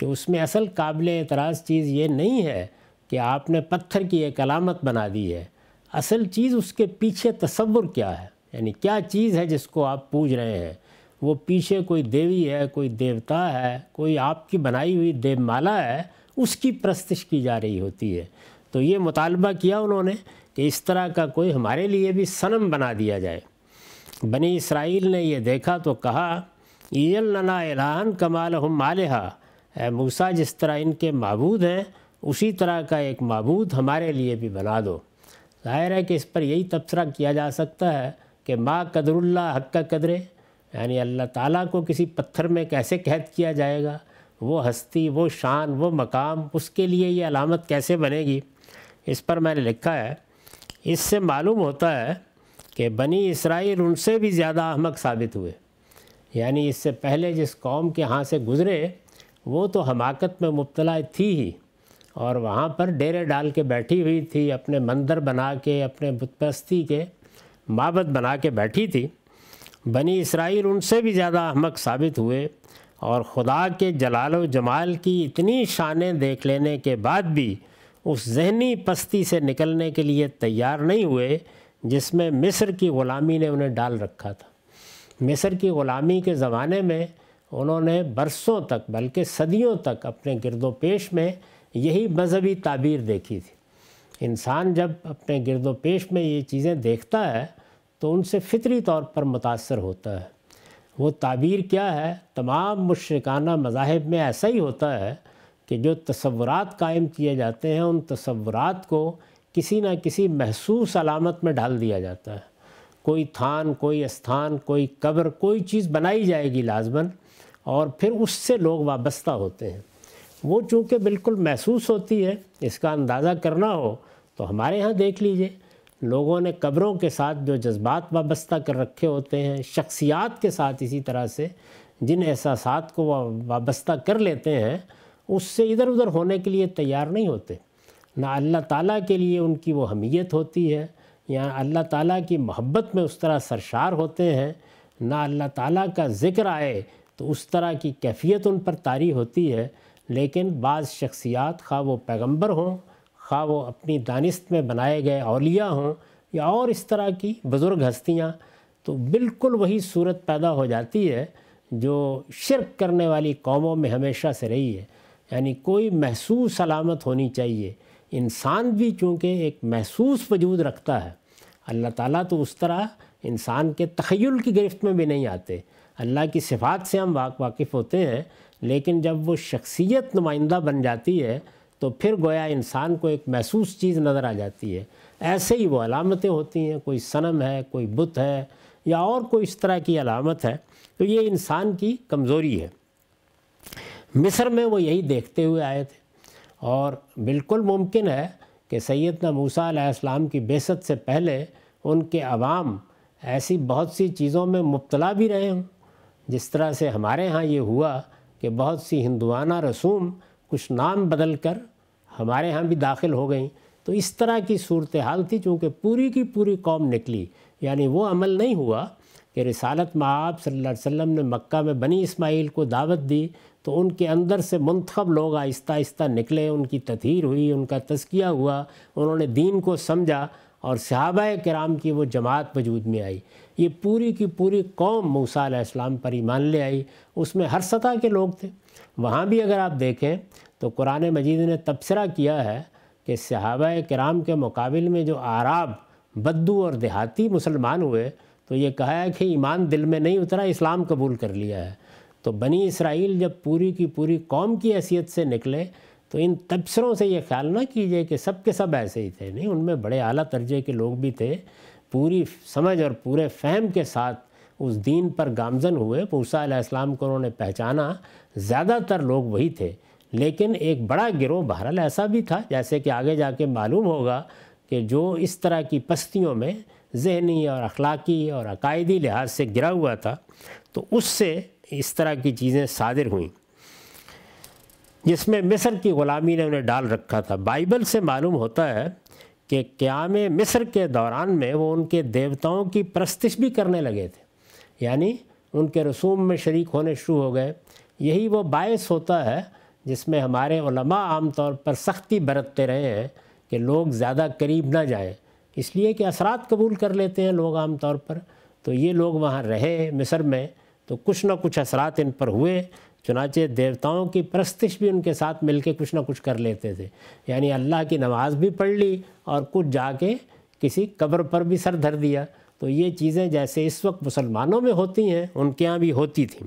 कि उसमें असल काबिल एतराज़ चीज़ ये नहीं है कि आपने पत्थर की एक अलामत बना दी है असल चीज़ उसके पीछे तस्वुर क्या है यानी क्या चीज़ है जिसको आप पूज रहे हैं वो पीछे कोई देवी है कोई देवता है कोई आपकी बनाई हुई देवमाला है उसकी प्रस्तिश की जा रही होती है तो ये मुतालबा किया उन्होंने कि इस तरह का कोई हमारे लिए भी सनम बना दिया जाए बनी इसराइल ने यह देखा तो कहा ईल एलान कमाल हम ए मूसा जिस तरह इनके मबूद हैं उसी तरह का एक मबूद हमारे लिए भी बना दो ज़ाहिर है कि इस पर यही तबसरा किया जा सकता है कि माँ कदरुल्ला हक का कदरे यानी अल्लाह ताला को किसी पत्थर में कैसे कैद किया जाएगा वो हस्ती वो शान वो मकाम उसके लिए ये अलामत कैसे बनेगी इस पर मैंने लिखा है इससे मालूम होता है कि बनी इसराइल उनसे भी ज़्यादा अहमक साबित हुए यानी इससे पहले जिस कौम के यहाँ से गुज़रे वो तो हमाकत में मुबतला थी ही और वहाँ पर डेरे डाल के बैठी हुई थी अपने मंदिर बना के अपने बुतपस्ती के माबद बना के बैठी थी बनी इसराइल उनसे भी ज़्यादा अहमक साबित हुए और ख़ुदा के जलाल जमाल की इतनी शानें देख लेने के बाद भी उस जहनी पस्ती से निकलने के लिए तैयार नहीं हुए जिसमें मिस्र की ग़ुलामी ने उन्हें डाल रखा था मिस्र की ग़ुलामी के ज़माने में उन्होंने बरसों तक बल्कि सदियों तक अपने गिरदोपेश में यही मज़हबी ताबीर देखी थी इंसान जब अपने गिरदोपेश में ये चीज़ें देखता है तो उनसे फितरी तौर पर मुतासर होता है वो ताबीर क्या है तमाम मशरकाना मजाहब में ऐसा ही होता है कि जो तस्वुरात कायम किए जाते हैं उन तस्वुरात को किसी ना किसी महसूस अलामत में डाल दिया जाता है कोई थान कोई स्थान कोई कब्र कोई चीज़ बनाई जाएगी लाजमन और फिर उससे लोग वाबस्ता होते हैं वो चूँकि बिल्कुल महसूस होती है इसका अंदाज़ा करना हो तो हमारे यहाँ देख लीजिए लोगों ने कब्रों के साथ जो जज्बात वाबस्ता कर रखे होते हैं शख्सियात के साथ इसी तरह से जिन एहसास को वाबस्ता कर लेते हैं उससे इधर उधर होने के लिए तैयार नहीं होते ना अल्लाह ताला के लिए उनकी वो हमीयत होती है या अल्लाह ताला की मोहब्बत में उस तरह सरशार होते हैं ना अल्लाह ताला का ज़िक्र आए तो उस तरह की कैफियत उन पर तारी होती है लेकिन बाज़ शख्सियात खा वो पैगम्बर हों खा वो अपनी दानिस्त में बनाए गए अलिया हों या और इस तरह की बुज़ुर्ग हस्तियाँ तो बिल्कुल वही सूरत पैदा हो जाती है जो शिरक करने वाली कौमों में हमेशा से रही है यानी कोई महसूस सलामत होनी चाहिए इंसान भी चूँकि एक महसूस वजूद रखता है अल्लाह ताला तो उस तरह इंसान के तखयल की गिरफ्त में भी नहीं आते अल्लाह की सिफात से हम वाक वाकिफ़ होते हैं लेकिन जब वो शख्सियत नुमाइंदा बन जाती है तो फिर गोया इंसान को एक महसूस चीज़ नज़र आ जाती है ऐसे ही वो अलामतें होती हैं कोई सनम है कोई बुत है या और कोई इस तरह की अलामत है तो ये इंसान की कमज़ोरी है मिस्र में वो यही देखते हुए आए थे और बिल्कुल मुमकिन है कि सैदना मूसा की बेसत से पहले उनके अवाम ऐसी बहुत सी चीज़ों में मुबतला भी रहे हों जिस तरह से हमारे यहाँ ये हुआ कि बहुत सी हिंदुआना रसूम कुछ नाम बदल कर हमारे यहाँ भी दाखिल हो गई तो इस तरह की सूरत हाल थी चूँकि पूरी की पूरी कौम निकली यानी वो अमल नहीं हुआ कि रिसालत माब सल्लल्लाहु अलैहि वसल्लम ने मक्का में बनी इस्माइल को दावत दी तो उनके अंदर से मंतखब लोग आहिस्ता आहिस्ता निकले उनकी तथीर हुई उनका तस्किया हुआ उन्होंने दीन को समझा और सहाब कराम की वो जमात वजूद में आई ये पूरी की पूरी कौम मूसा इस्लाम पर ईमान ले आई उसमें हर सतह के लोग थे वहाँ भी अगर आप देखें तो कुरान मजीद ने तबसरा किया है कि सहाब कराम के मुकाबले में जो आराब बद्दू और देहाती मुसलमान हुए तो ये कहा है कि ईमान दिल में नहीं उतरा इस्लाम कबूल कर लिया है तो बनी इसराइल जब पूरी की पूरी कौम की हैसियत से निकले तो इन तबसरों से ये ख्याल ना कीजिए कि सब के सब ऐसे ही थे नहीं उनमें बड़े अली दर्जे के लोग भी थे पूरी समझ और पूरे फहम के साथ उस दीन पर गामजन हुए पूसा इस्लाम को उन्होंने पहचाना ज़्यादातर लोग वही थे लेकिन एक बड़ा गिरोह बहरहाल ऐसा भी था जैसे कि आगे जाके मालूम होगा कि जो इस तरह की पस्तियों में जहनी और अखलाकी और अकायदी लिहाज से गिरा हुआ था तो उससे इस तरह की चीज़ें सादिर हुई जिसमें मिस्र की ग़ुलामी ने उन्हें डाल रखा था बाइबल से मालूम होता है कि क्याम मिस्र के दौरान में वो उनके देवताओं की प्रस्तिश भी करने लगे थे यानी उनके रसूम में शरीक होने शुरू हो गए यही वो बायस होता है जिसमें हमारे आम तौर पर सख्ती बरतते रहे हैं कि लोग ज़्यादा करीब ना जाएं इसलिए कि असरात कबूल कर लेते हैं लोग आम तौर पर तो ये लोग वहाँ रहे मिस्र में तो कुछ ना कुछ असरात इन पर हुए चुनाचे देवताओं की प्रस्तिश भी उनके साथ मिलके कुछ ना कुछ कर लेते थे यानी अल्लाह की नमाज़ भी पढ़ ली और कुछ जाके किसी कब्र पर भी सर धर दिया तो ये चीज़ें जैसे इस वक्त मुसलमानों में होती हैं उनके यहाँ भी होती थी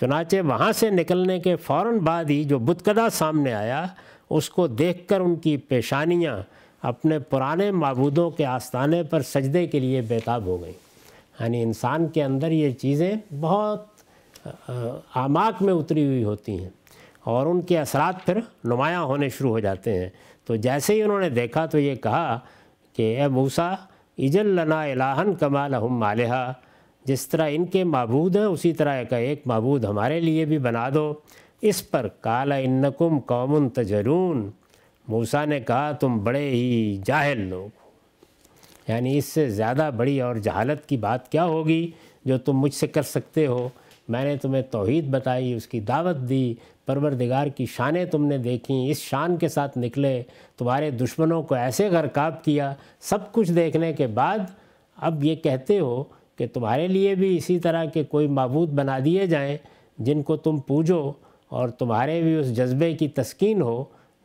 चुनाचे वहाँ से निकलने के फ़ौर बाद ही जो बुतकदा सामने आया उसको कर उनकी पेशानियाँ अपने पुराने मबूदों के आस्थाने पर सजदे के लिए बेताब हो गई यानी इंसान के अंदर ये चीज़ें बहुत आमाक में उतरी हुई होती हैं और उनके असरात फिर नुमाया होने शुरू हो जाते हैं तो जैसे ही उन्होंने देखा तो ये कहा कि ए मूसा इजल लना इलाहन कमाल हम माल जिस तरह इनके मबूद हैं उसी तरह का एक मबूद हमारे लिए भी बना दो इस पर काला इन्नकुम कौमन तजरून मूसा ने कहा तुम बड़े ही जाहिल लोग यानी इससे ज़्यादा बड़ी और जहालत की बात क्या होगी जो तुम मुझसे कर सकते हो मैंने तुम्हें तोहद बताई उसकी दावत दी परवरदिगार की शानें तुमने देखी इस शान के साथ निकले तुम्हारे दुश्मनों को ऐसे गरकाब किया सब कुछ देखने के बाद अब ये कहते हो कि तुम्हारे लिए भी इसी तरह के कोई मबूद बना दिए जाएं जिनको तुम पूजो और तुम्हारे भी उस जज्बे की तस्कीन हो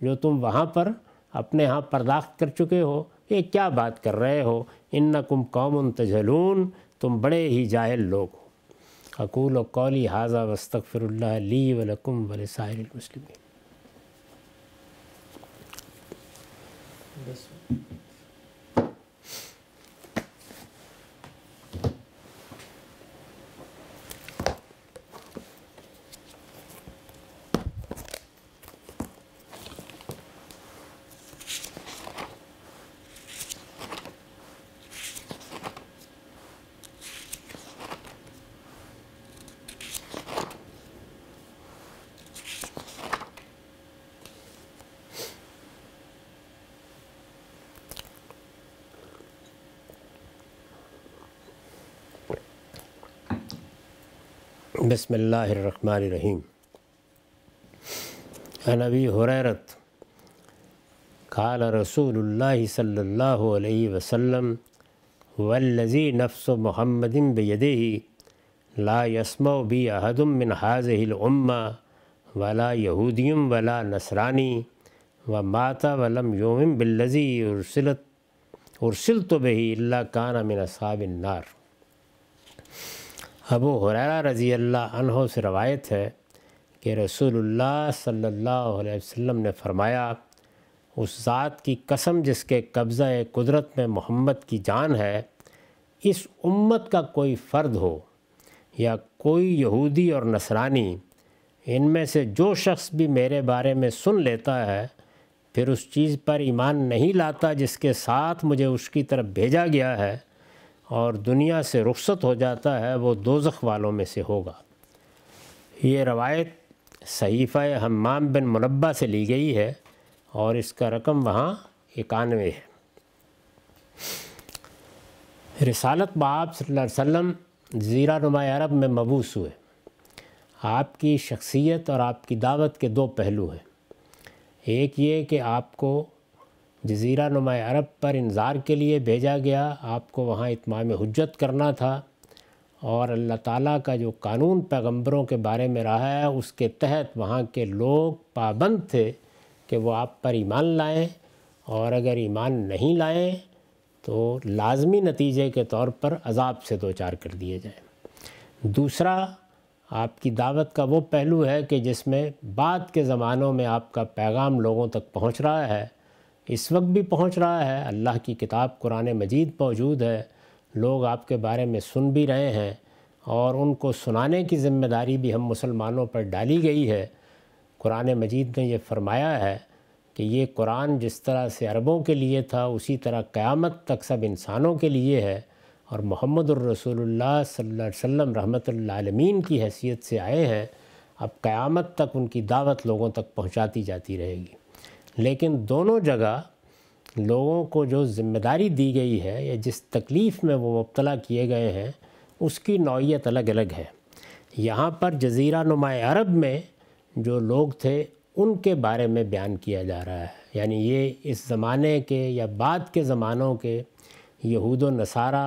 जो तुम वहाँ पर अपने यहाँ पर्दाख्त कर चुके हो ये क्या बात कर रहे हो इन कुम कौम तजलून तुम बड़े ही जाहल लोग हो अकूल कौली हाजा वस्तफ़िरल्ला ली वलकुम मुस्लिम बसमीम अनबी हुरैरत काल रसूल सल्ला वसम वल्लजी नफ्स महमद बदे ला यसम बी बिन हाजहिलम्मा वला यहूदियम वला नसरानी व माता वलम योम बिल्लजी उर्सिलत उर्सिल तो बही अल्ला काना मिन असाबिन नार अबू हुररा रज़ी अल्लाह से रवायत है कि रसूलुल्लाह सल्लल्लाहु अलैहि वसल्लम ने फरमाया उस ज़ात की कसम जिसके कब्ज़ा कुदरत में मोहम्मद की जान है इस उम्मत का कोई फ़र्द हो या कोई यहूदी और नसरानी इनमें से जो शख्स भी मेरे बारे में सुन लेता है फिर उस चीज़ पर ईमान नहीं लाता जिसके साथ मुझे उसकी तरफ भेजा गया है और दुनिया से रुखसत हो जाता है वो दोजख वालों में से होगा ये रवायत सहीफ़ा हमाम बिन मुरबा से ली गई है और इसका रकम वहाँ इक्यानवे है रिसालत बाप वसम ज़ीरा नुमा अरब में मबूस हुए आपकी शख्सियत और आपकी दावत के दो पहलू हैं एक ये कि आपको जजीरा नुमा अरब पर इंजार के लिए भेजा गया आपको वहाँ इतमाम हजत करना था और अल्लाह ताला का जो कानून पैगंबरों के बारे में रहा है उसके तहत वहाँ के लोग पाबंद थे कि वो आप पर ईमान लाएं और अगर ईमान नहीं लाएं तो लाजमी नतीजे के तौर पर अजाब से दो चार कर दिए जाएं दूसरा आपकी दावत का वो पहलू है कि जिसमें बाद के ज़मानों में आपका पैगाम लोगों तक पहुँच रहा है इस वक्त भी पहुंच रहा है अल्लाह की किताब कुरान मजीद मौजूद है लोग आपके बारे में सुन भी रहे हैं और उनको सुनाने की ज़िम्मेदारी भी हम मुसलमानों पर डाली गई है कुरान मजीद ने यह फरमाया है कि ये कुरान जिस तरह से अरबों के लिए था उसी तरह क़्यामत तक सब इंसानों के लिए है और मोहम्मद रसूलुल्लाह सल्लल्लाहु आलमीन की हैसियत से आए हैं अब क़्यामत तक उनकी दावत लोगों तक पहुँचाती जाती रहेगी लेकिन दोनों जगह लोगों को जो ज़िम्मेदारी दी गई है या जिस तकलीफ़ में वो मुबतला किए गए हैं उसकी नौीयत अलग अलग है यहाँ पर जजीरा नुमा अरब में जो लोग थे उनके बारे में बयान किया जा रहा है यानी ये इस ज़माने के या बाद के ज़मानों के यहूद नसारा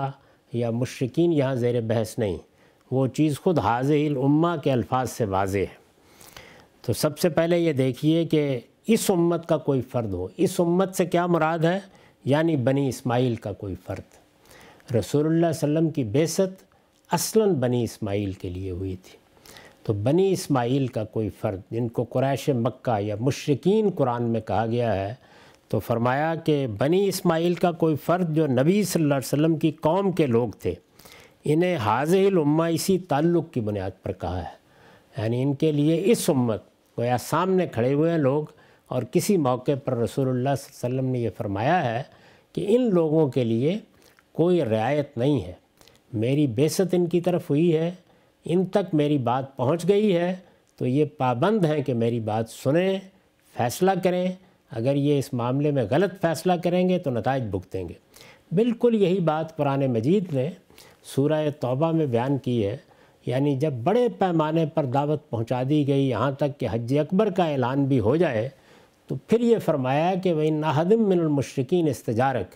या मशरकिन यहाँ ज़ेर बहस नहीं वो चीज़ ख़ुद हाज़ उम्मा के अल्फाज से वाज है तो सबसे पहले ये देखिए कि इस उम्मत का कोई फ़र्द हो इस उम्मत से क्या मुराद है यानी बनी इस्माइल का कोई फ़र्द रसूलुल्लाह सल्लम की बेसत असलन बनी इस्माइल के लिए हुई थी तो बनी इस्माइल का कोई फ़र्द जिनको क्रैश मक्का या मुशरकिन कुरान में कहा गया है तो फरमाया कि बनी इस्माइल का कोई फ़र्द जो नबी सल्लल्लाहु अलैहि वसल्लम की कौम के लोग थे इन्हें हाजिल उम्मा इसी ताल्लुक़ की बुनियाद पर कहा है यानी इनके लिए इस उम्मत गोया सामने खड़े हुए हैं लोग और किसी मौके पर रसूलुल्लाह वसल्लम ने यह फरमाया है कि इन लोगों के लिए कोई रियायत नहीं है मेरी बेसत इनकी तरफ हुई है इन तक मेरी बात पहुंच गई है तो ये पाबंद हैं कि मेरी बात सुने फैसला करें अगर ये इस मामले में गलत फैसला करेंगे तो नतज भुगतेंगे बिल्कुल यही बात पुराने मजीद ने सूरह तौबा में बयान की है यानी जब बड़े पैमाने पर दावत पहुंचा दी गई यहाँ तक कि हज अकबर का ऐलान भी हो जाए तो फिर ये फरमाया कि वही नाहदम मिनमशरकिन इस्तजारक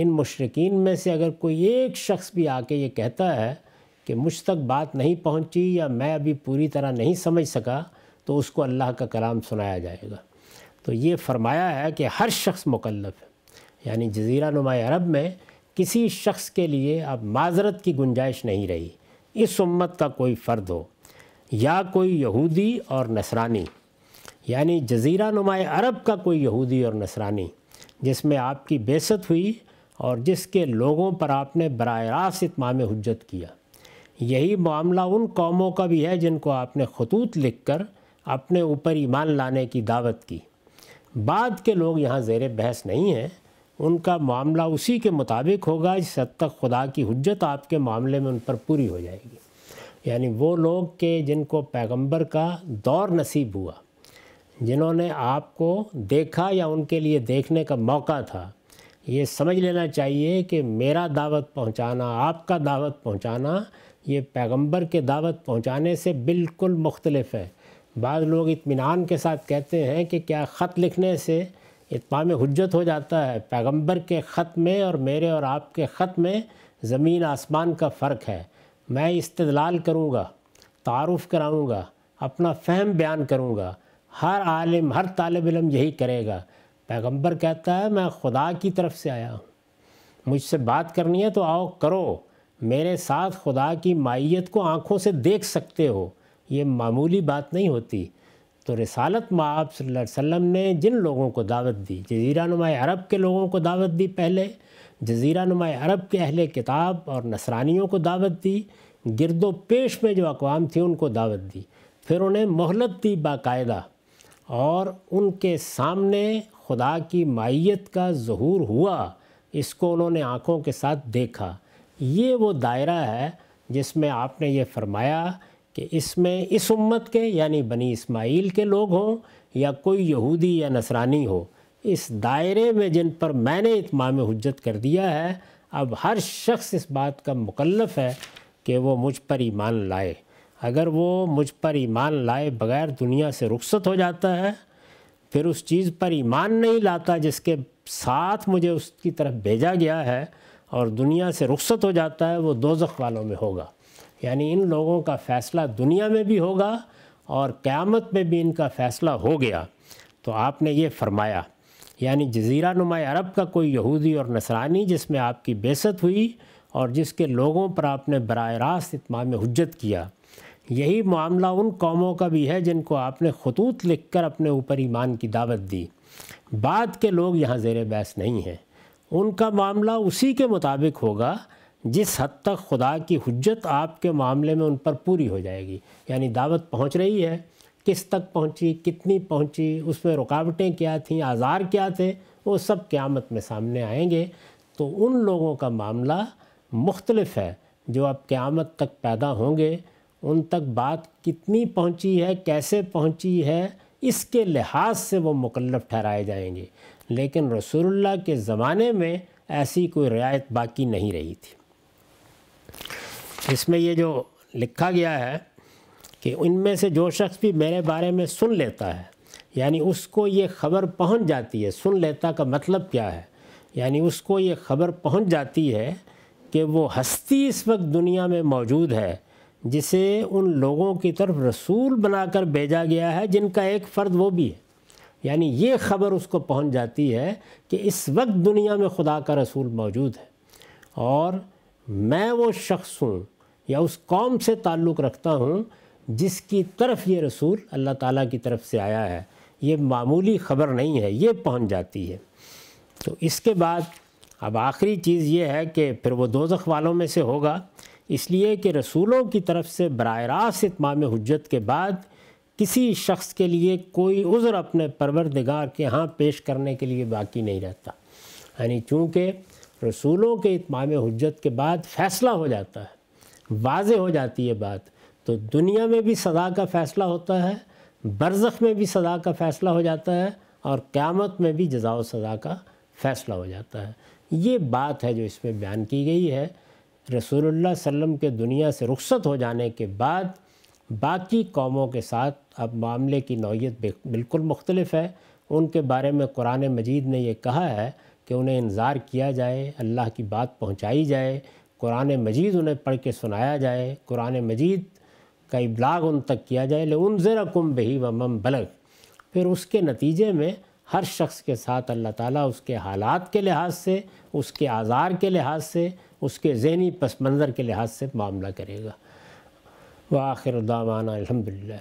इन मशरकिन में से अगर कोई एक शख्स भी आके ये कहता है कि मुझ तक बात नहीं पहुँची या मैं अभी पूरी तरह नहीं समझ सका तो उसको अल्लाह का कलाम सुनाया जाएगा तो ये फरमाया है कि हर शख्स मुकलफ़ है यानी जजीरा नुमा अरब में किसी शख्स के लिए अब माजरत की गुंजाइश नहीं रही इस उम्मत का कोई फ़र्द हो या कोई यहूदी और नसरानी यानी जजीरा नुमा अरब का कोई यहूदी और नसरानी जिसमें आपकी बेसत हुई और जिसके लोगों पर आपने बर रास्त इतमाम हजत किया यही मामला उन कौमों का भी है जिनको आपने खतूत लिख कर अपने ऊपर ईमान लाने की दावत की बाद के लोग यहाँ ज़ेर बहस नहीं हैं उनका मामला उसी के मुताबिक होगा इस हद तक खुदा की हजत आपके मामले में उन पर पूरी हो जाएगी यानी वो लोग के जिनको पैगम्बर का दौर नसीब हुआ जिन्होंने आपको देखा या उनके लिए देखने का मौका था ये समझ लेना चाहिए कि मेरा दावत पहुंचाना आपका दावत पहुंचाना ये पैगंबर के दावत पहुंचाने से बिल्कुल मुख्तलफ है बाद लोग इतमान के साथ कहते हैं कि क्या ख़त लिखने से इतमाम हजत हो जाता है पैगंबर के ख़त में और मेरे और आपके ख़त में ज़मीन आसमान का फ़र्क है मैं इस्तलाल करूँगा तारफ़ कराऊँगा अपना फ़हम बयान करूँगा हर आलिम हर तालब इलम यही करेगा पैगंबर कहता है मैं खुदा की तरफ से आया हूँ मुझसे बात करनी है तो आओ करो मेरे साथ खुदा की माइत को आँखों से देख सकते हो ये मामूली बात नहीं होती तो रसालत माँ वसल्लम ने जिन लोगों को दावत दी जजीरा नुमाए अरब के लोगों को दावत दी पहले जजीरा नुमाए अरब के अहल किताब और नसरानियों को दावत दी गिरदो पेश में जो अकवाम थी उनको दावत दी फिर उन्हें मोहलत दी बाकायदा और उनके सामने खुदा की माइत का जहूर हुआ इसको उन्होंने आँखों के साथ देखा ये वो दायरा है जिसमें आपने ये फरमाया कि इसमें इस उम्मत के यानी बनी इस्माइल के लोग हों या कोई यहूदी या नसरानी हो इस दायरे में जिन पर मैंने इतमाम हजत कर दिया है अब हर शख्स इस बात का मुकलफ़ है कि वो मुझ पर ईमान लाए अगर वो मुझ पर ईमान लाए बगैर दुनिया से रुखसत हो जाता है फिर उस चीज़ पर ईमान नहीं लाता जिसके साथ मुझे उसकी तरफ भेजा गया है और दुनिया से रुखसत हो जाता है वो दोजख वालों में होगा यानी इन लोगों का फ़ैसला दुनिया में भी होगा और क़्यामत में भी इनका फ़ैसला हो गया तो आपने ये फरमाया यानी जजीरा नुमा अरब का कोई यहूदी और नसरानी जिसमें आपकी बेसत हुई और जिसके लोगों पर आपने बर रास्त इतमाम हजत किया यही मामला उन कौमों का भी है जिनको आपने खतूत लिखकर अपने ऊपर ईमान की दावत दी बाद के लोग यहाँ जेर बहस नहीं हैं उनका मामला उसी के मुताबिक होगा जिस हद तक खुदा की हजत आपके मामले में उन पर पूरी हो जाएगी यानी दावत पहुँच रही है किस तक पहुँची कितनी पहुँची उसमें रुकावटें क्या थीं आज़ार क्या थे वो सब क़्यामत में सामने आएंगे तो उन लोगों का मामला मुख्तलफ़ है जो अब क़्यामत तक पैदा होंगे उन तक बात कितनी पहुंची है कैसे पहुंची है इसके लिहाज से वो मुकल्लफ ठहराए जाएंगे लेकिन रसूलुल्लाह के ज़माने में ऐसी कोई रियायत बाकी नहीं रही थी इसमें ये जो लिखा गया है कि उनमें से जो शख्स भी मेरे बारे में सुन लेता है यानी उसको ये खबर पहुंच जाती है सुन लेता का मतलब क्या है यानी उसको ये खबर पहुंच जाती है कि वो हस्ती इस वक्त दुनिया में मौजूद है जिसे उन लोगों की तरफ रसूल बनाकर भेजा गया है जिनका एक फ़र्द वो भी है यानी ये ख़बर उसको पहुंच जाती है कि इस वक्त दुनिया में खुदा का रसूल मौजूद है और मैं वो शख्स हूँ या उस कौम से ताल्लुक़ रखता हूँ जिसकी तरफ ये रसूल अल्लाह ताला की तरफ से आया है ये मामूली ख़बर नहीं है ये पहुँच जाती है तो इसके बाद अब आखिरी चीज़ ये है कि फिर वो दोजख वालों में से होगा इसलिए कि रसूलों की तरफ से बर रास्त इतमाम हजत के बाद किसी शख्स के लिए कोई उज़र अपने परवरदिगार के यहाँ पेश करने के लिए बाकी नहीं रहता यानी चूँकि रसूलों के इतमाम हजत के बाद फ़ैसला हो जाता है वाज हो जाती है बात तो दुनिया में भी सदा का फ़ैसला होता है बरज़ में भी सदा का फ़ैसला हो जाता है और क़्यामत में भी जजाव सदा का फ़ैसला हो जाता है ये बात है जो इसमें बयान की गई है रसूलुल्लाह सल्लम के दुनिया से रुखसत हो जाने के बाद बाकी कौमों के साथ अब मामले की नौीयत बिल्कुल मुख्तलफ है उनके बारे में कुरान मजीद ने यह कहा है कि उन्हें इंतज़ार किया जाए अल्लाह की बात पहुँचाई जाए कुरान मजीद उन्हें पढ़ के सुनाया जाए कुरान मजीद का इबलाग उन तक किया जाए ले उन ज़रा कुम बही व मम बलग फिर उसके नतीजे में हर शख्स के साथ अल्लाह ताला उसके हालात के लिहाज से उसके आज़ार के लिहाज से उसके जहनी पस मंज़र के लिहाज से मामला करेगा व आखिर दामाना अलहमदिल्ला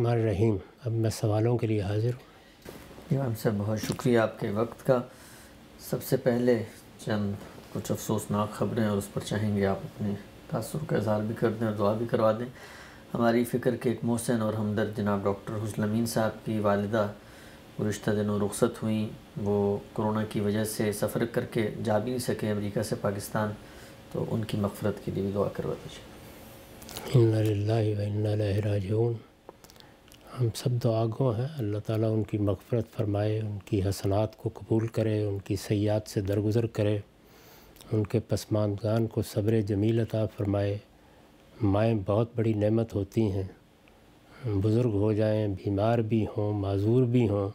रहीम अब मैं सवालों के लिए हाज़िर हूँ इमाम साहब बहुत शुक्रिया आपके वक्त का सबसे पहले चंद कुछ अफसोसनाक ख़बरें और उस पर चाहेंगे आप अपने तासर का इजहार भी कर दें और दुआ भी करवा दें हमारी फ़िक्र के एक मोहसिन और हमदर्द जनाब डॉक्टर हुसलमीन साहब की वालदा गुज्त दिनों रुखसत हुई वो कोरोना की वजह से सफ़र करके जा भी नहीं सके अमेरिका से पाकिस्तान तो उनकी मफ़रत के लिए भी दुआ करवा दीजिए हम सब दुआगो तो हैं अल्लाह ताला उनकी मफफ़रत फरमाए उनकी हसनात को कबूल करे उनकी सयाद से दरगुजर करे उनके पसमानदान को सब्र जमील अता फ़रमाए माएँ बहुत बड़ी नेमत होती हैं बुज़ुर्ग हो जाएं बीमार भी हों माजूर भी हों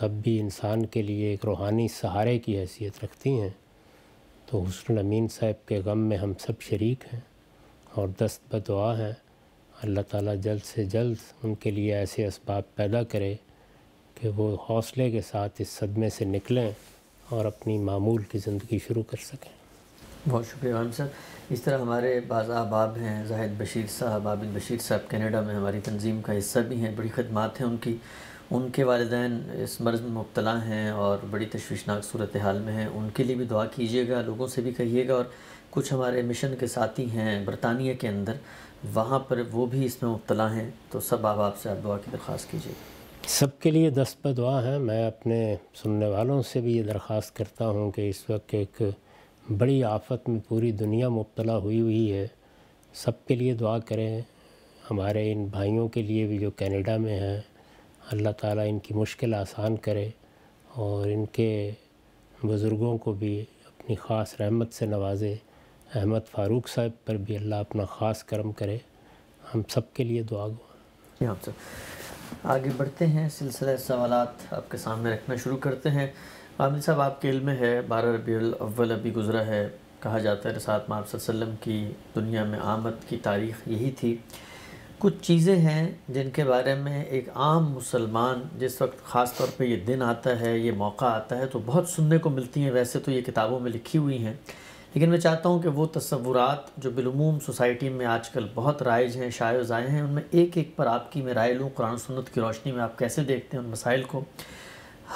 तब भी इंसान के लिए एक रूहानी सहारे की हैसियत रखती हैं तो हसन अमीन साहब के गम में हम सब शरीक हैं और दस्त बदुआ हैं अल्लाह ताला जल्द से जल्द उनके लिए ऐसे इसबाब पैदा करे कि वो हौसले के साथ इस सदमे से निकलें और अपनी मामूल की ज़िंदगी शुरू कर सकें बहुत शुक्रिया हम सर इस तरह हमारे बाज़ अहबाब हैं जाहिद बशीर साहब आबिद बशीर साहब कनाडा में हमारी तंजीम का हिस्सा भी हैं बड़ी खदमात हैं उनकी उनके वालदेन इस मर्ज़ में मुबतला हैं और बड़ी तशवीशनाक सूरत हाल में हैं उनके लिए भी दुआ कीजिएगा लोगों से भी कहिएगा और कुछ हमारे मिशन के साथी हैं बरतानिया के अंदर वहाँ पर वो भी इसमें मुबतला हैं तो सब आप आपसे आप दुआ की दरख्वास्त कीजिएगा सबके लिए दस्त दुआ है मैं अपने सुनने वालों से भी ये दरख्वास्त करता हूँ कि इस वक्त एक बड़ी आफत में पूरी दुनिया मुबतला हुई हुई है सबके लिए दुआ करें हमारे इन भाइयों के लिए भी जो कनाडा में हैं अल्लाह ताला इनकी मुश्किल आसान करे और इनके बुज़ुर्गों को भी अपनी ख़ास रहमत से नवाजे अहमद फ़ारूक साहब पर भी अल्लाह अपना ख़ास करम करे हम सब के लिए दुआ गो आगे बढ़ते हैं सिलसिला सवाल आपके सामने रखना शुरू करते हैं आमिर साहब आपके इल्म है बारह रबी अव्वल अभी गुज़रा है कहा जाता है रसात मार्सम की दुनिया में आमद की तारीख़ यही थी कुछ चीज़ें हैं जिनके बारे में एक आम मुसलमान जिस वक्त ख़ास तौर पे ये दिन आता है ये मौका आता है तो बहुत सुनने को मिलती हैं वैसे तो ये किताबों में लिखी हुई हैं लेकिन मैं चाहता हूँ कि वो तस्वुरात जो बिलूम सोसाइटी में आजकल बहुत राइज हैं शायद ज़ाय हैं उनमें एक एक पर आपकी मैं राय लूँ कुरान सुनत की रोशनी में आप कैसे देखते हैं उन मसाइल को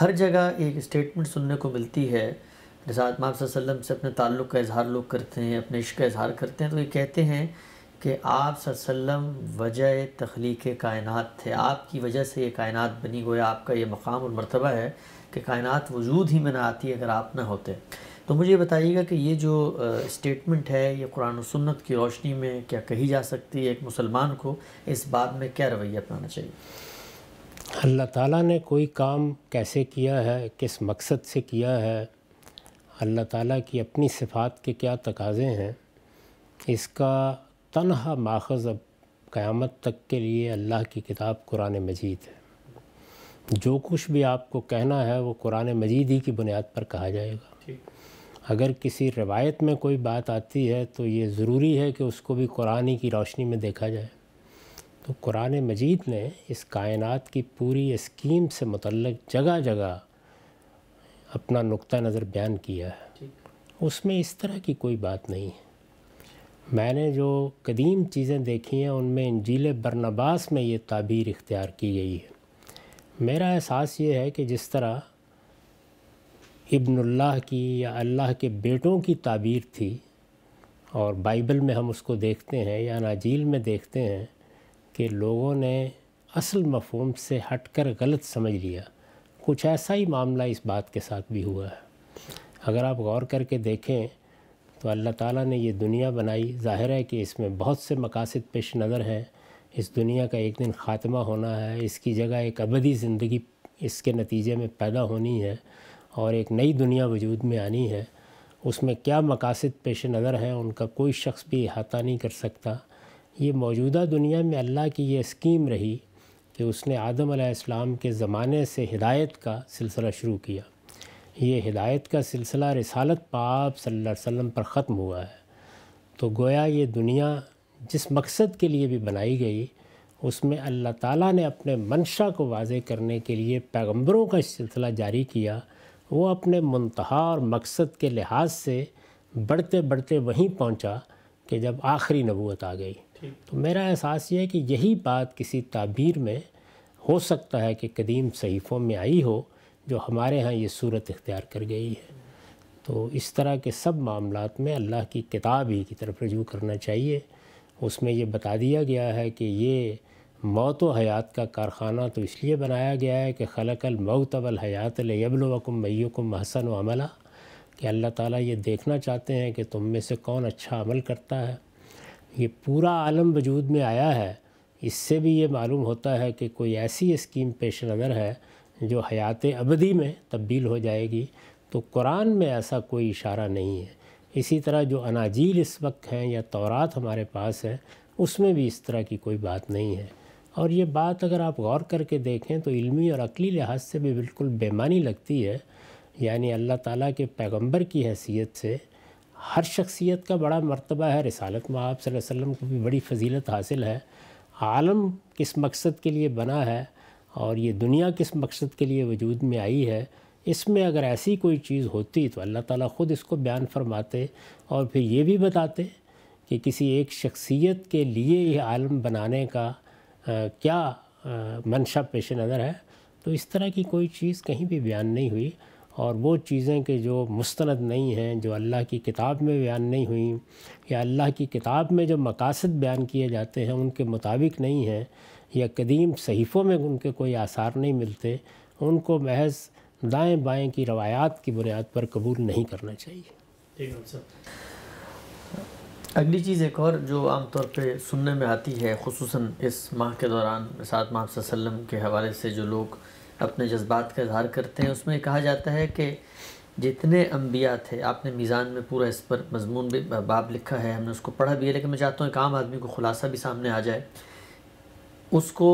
हर जगह एक स्टेटमेंट सुनने को मिलती है जैसा आत्मा वसम से अपने ताल्लुक़ का इजहार लोग करते हैं अपने इश्क का इजहार करते हैं तो ये कहते हैं कि आप सल्लम वजह तख्लीक कायनत थे आपकी वजह से ये कायनत बनी गोया आपका ये मकाम और मरतबा है कि कायनत वजूद ही में ना आती अगर आप ना होते तो मुझे बताइएगा कि ये जो स्टेटमेंट है ये कुरान सुन्नत की रोशनी में क्या कही जा सकती है एक मुसलमान को इस बात में क्या रवैया अपनाना चाहिए अल्लाह ताला ने कोई काम कैसे किया है किस मकसद से किया है अल्लाह ताला की अपनी सिफात के क्या तकाजे हैं इसका तनहा माखज अब क़्यामत तक के लिए अल्लाह की किताब कुरान मजीद है जो कुछ भी आपको कहना है वो कुरान मजीद ही की बुनियाद पर कहा जाएगा अगर किसी रिवायत में कोई बात आती है तो ये ज़रूरी है कि उसको भी कुरान ही की रोशनी में देखा जाए तो कुरान मजीद ने इस कायनात की पूरी स्कीम से मतलब जगह जगह अपना नुक़ नज़र बयान किया है उसमें इस तरह की कोई बात नहीं है मैंने जो कदीम चीज़ें देखी हैं उनमें इंजील बरनबास में ये ताबीर इख्तियार की गई है मेरा एहसास ये है कि जिस तरह इब्नुल्लाह की या अल्लाह के बेटों की ताबीर थी और बाइबल में हम उसको देखते हैं या नाजील में देखते हैं कि लोगों ने असल मफहम से हटकर गलत समझ लिया कुछ ऐसा ही मामला इस बात के साथ भी हुआ है अगर आप गौर करके देखें तो अल्लाह ताला ने ये दुनिया बनाई ज़ाहिर है कि इसमें बहुत से मकासद पेश नज़र हैं इस दुनिया का एक दिन ख़ात्मा होना है इसकी जगह एक अबदी ज़िंदगी इसके नतीजे में पैदा होनी है और एक नई दुनिया वजूद में आनी है उसमें क्या मकासद पेश नज़र हैं उनका कोई शख्स भी अहाता नहीं कर सकता ये मौजूदा दुनिया में अल्लाह की ये स्कीम रही कि उसने आदम के ज़माने से हिदायत का सिलसिला शुरू किया ये हिदायत का सिलसिला रिसालत पाप सल्लल्लाहु अलैहि वसल्लम पर ख़त्म हुआ है तो गोया ये दुनिया जिस मकसद के लिए भी बनाई गई उसमें अल्लाह ताला ने अपने मंशा को वाजे करने के लिए पैगंबरों का सिलसिला जारी किया वो अपने मुंतहा और मकसद के लिहाज से बढ़ते बढ़ते वहीं पहुंचा कि जब आखिरी नबूत आ गई तो मेरा एहसास ये है कि यही बात किसी ताबीर में हो सकता है कि कदीम सहीफ़ों में आई हो जो हमारे यहाँ ये सूरत इख्तियार कर गई है तो इस तरह के सब मामलों में अल्लाह की किताब ही की तरफ रजू करना चाहिए उसमें ये बता दिया गया है कि ये मौत व हयात का कारखाना तो इसलिए बनाया गया है कि खलकल मौत अबल हयात अबलकुम मैकुम महसन व अमला कि अल्लाह ताला ये देखना चाहते हैं कि तुम में से कौन अच्छा अमल करता है ये पूरा आलम वजूद में आया है इससे भी ये मालूम होता है कि कोई ऐसी स्कीम पेश नज़र है जो हयात अबदी में तब्दील हो जाएगी तो कुरान में ऐसा कोई इशारा नहीं है इसी तरह जो अनाजील इस वक्त हैं या तौरात हमारे पास है उसमें भी इस तरह की कोई बात नहीं है और ये बात अगर आप गौर करके देखें तो इल्मी और अकली लिहाज से भी बिल्कुल बेमानी लगती है यानी अल्लाह ताला के पैगंबर की हैसियत से हर शख्सियत का बड़ा मर्तबा है रिसालत में आप वसल्लम को भी बड़ी फजीलत हासिल है आलम किस मकसद के लिए बना है और ये दुनिया किस मकसद के लिए वजूद में आई है इसमें अगर ऐसी कोई चीज़ होती तो अल्लाह ताला ख़ुद इसको बयान फरमाते और फिर ये भी बताते कि किसी एक शख्सियत के लिए यह आलम बनाने का आ, क्या मनशा पेश नज़र है तो इस तरह की कोई चीज़ कहीं भी बयान नहीं हुई और वो चीज़ें कि जो मुस्तंद नहीं हैं जो अल्लाह की किताब में बयान नहीं हुई या अल्लाह की किताब में जो मकासद बयान किए जाते हैं उनके मुताबिक नहीं हैं या कदीम सहीफ़ों में उनके कोई आसार नहीं मिलते उनको महज दाएं बाएं की रवायात की बुनियाद पर कबूल नहीं करना चाहिए अगली चीज़ एक और जो आमतौर पे सुनने में आती है खसूस इस माह के दौरान सात माह वसल्लम के हवाले से जो लोग अपने जज्बात का इजहार करते हैं उसमें कहा जाता है कि जितने अम्बिया थे आपने मीज़ान में पूरा इस पर मजमून भी बाब लिखा है हमने उसको पढ़ा भी है लेकिन मैं चाहता हूँ एक आम आदमी को खुलासा भी सामने आ जाए उसको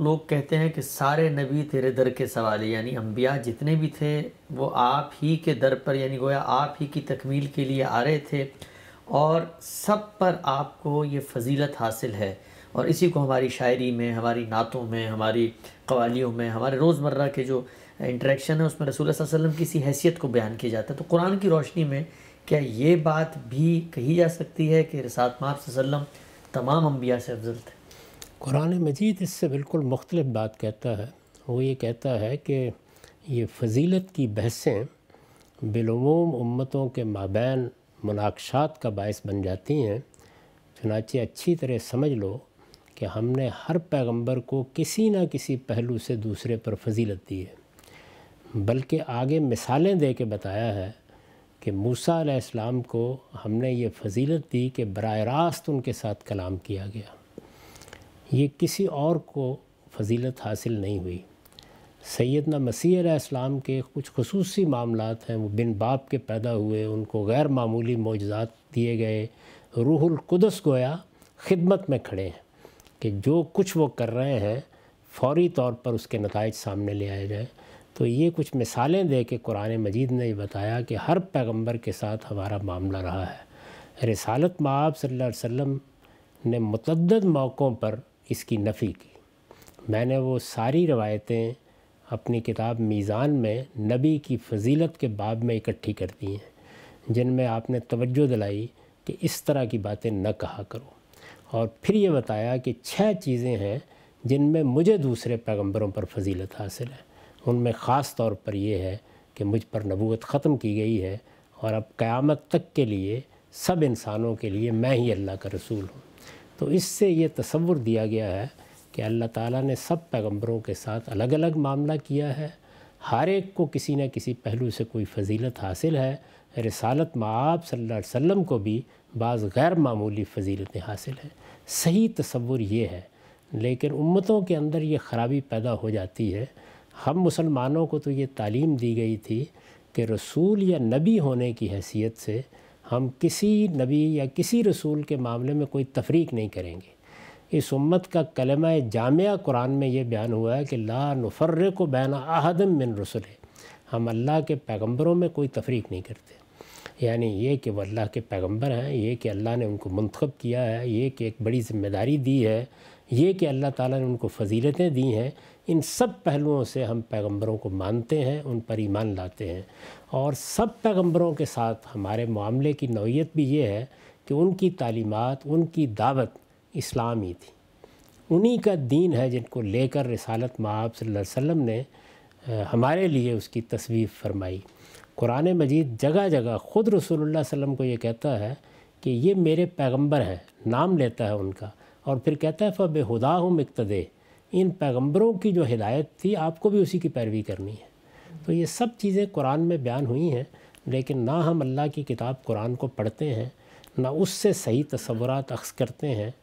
लोग कहते हैं कि सारे नबी तेरे दर के सवाले यानी अम्बिया जितने भी थे वो आप ही के दर पर यानी गोया आप ही की तकमील के लिए आ रहे थे और सब पर आपको ये फजीलत हासिल है और इसी को हमारी शायरी में हमारी नातों में हमारी कवालियों में हमारे रोज़मर्रा के जो इंटरेक्शन है उसमें रसूल वसम की इसी हैसियत को बयान किया जाता है तो कुरान की रोशनी में क्या ये बात भी कही जा सकती है कि रसात माप वसम तमाम अम्बिया से अफजल थे कुरान मजीद इससे बिल्कुल मुख्तलिफ बात कहता है वो ये कहता है कि ये फजीलत की बहसें बिलूम उम्मतों के माबैन मुनाक्षात का बायस बन जाती हैं चुनाचे अच्छी तरह समझ लो कि हमने हर पैगंबर को किसी न किसी पहलू से दूसरे पर फजीलत दी है बल्कि आगे मिसालें दे के बताया है कि मूसा इस्लाम को हमने ये फजीलत दी कि बर रास्त उनके साथ कलाम किया गया ये किसी और को फजीलत हासिल नहीं हुई सैदना मसीह इस्लाम के कुछ खसूसी मामला हैं वो बिन बाप के पैदा हुए उनको गैर मामूली मौजात दिए गए रूहुल कुदस गोया खिदमत में खड़े हैं कि जो कुछ वो कर रहे हैं फौरी तौर पर उसके नतज सामने ले आए जाएँ तो ये कुछ मिसालें दे के कुरान मजीद ने ये बताया कि हर पैगंबर के साथ हमारा मामला रहा है रसालत माब आप अलैहि ने मतदद मौक़ों पर इसकी नफ़ी की मैंने वो सारी रवायतें अपनी किताब मीज़ान में नबी की फजीलत के बाब में इकट्ठी कर दी हैं जिनमें आपने तवज्जो दिलाई कि इस तरह की बातें न कहा करो और फिर ये बताया कि छह चीज़ें हैं जिनमें मुझे दूसरे पैगंबरों पर फजीलत हासिल है उनमें ख़ास तौर पर यह है कि मुझ पर नबूत ख़त्म की गई है और अब क़यामत तक के लिए सब इंसानों के लिए मैं ही अल्लाह का रसूल हूँ तो इससे ये तस्वुर दिया गया है कि अल्लाह ताला ने सब पैगंबरों के साथ अलग अलग मामला किया है हर एक को किसी न किसी पहलू से कोई फजीलत हासिल है रसालत में आप वसम को भी बाज़ गैर मामूली फजीलतें हासिल हैं सही तस्वुर ये है लेकिन उम्मतों के अंदर ये ख़राबी पैदा हो जाती है हम मुसलमानों को तो ये तालीम दी गई थी कि रसूल या नबी होने की हैसियत से हम किसी नबी या किसी रसूल के मामले में कोई तफरीक नहीं करेंगे इस उम्मत का कलम जामिया कुरान में ये बयान हुआ है कि ला नफर्र को बैन आहदम बिन रसुल हम अल्लाह के पैगम्बरों में कोई तफरीक नहीं करते यानी ये कि वह अल्लाह के पैगंबर हैं ये कि अल्लाह ने उनको मंतखब किया है ये कि एक बड़ी ज़िम्मेदारी दी है ये कि अल्लाह ताला ने उनको फजीलतें दी हैं इन सब पहलुओं से हम पैगंबरों को मानते हैं उन पर ईमान लाते हैं और सब पैगम्बरों के साथ हमारे मामले की नौीयत भी ये है कि उनकी तालीमत उनकी दावत इस्लाम ही थी उन्हीं का दीन है जिनको लेकर रसालत महाब वसम ने हमारे लिए उसकी तस्वीर फरमाई कुरान मजीद जगह जगह ख़ुद रसूलुल्लाह वसम को ये कहता है कि ये मेरे पैगंबर हैं नाम लेता है उनका और फिर कहता है फ़ब हुदा हम इकतदे इन पैगंबरों की जो हिदायत थी आपको भी उसी की पैरवी करनी है तो ये सब चीज़ें कुरान में बयान हुई हैं लेकिन ना हम अल्लाह की किताब कुरान को पढ़ते हैं ना उससे सही तस्वरत अक्स करते हैं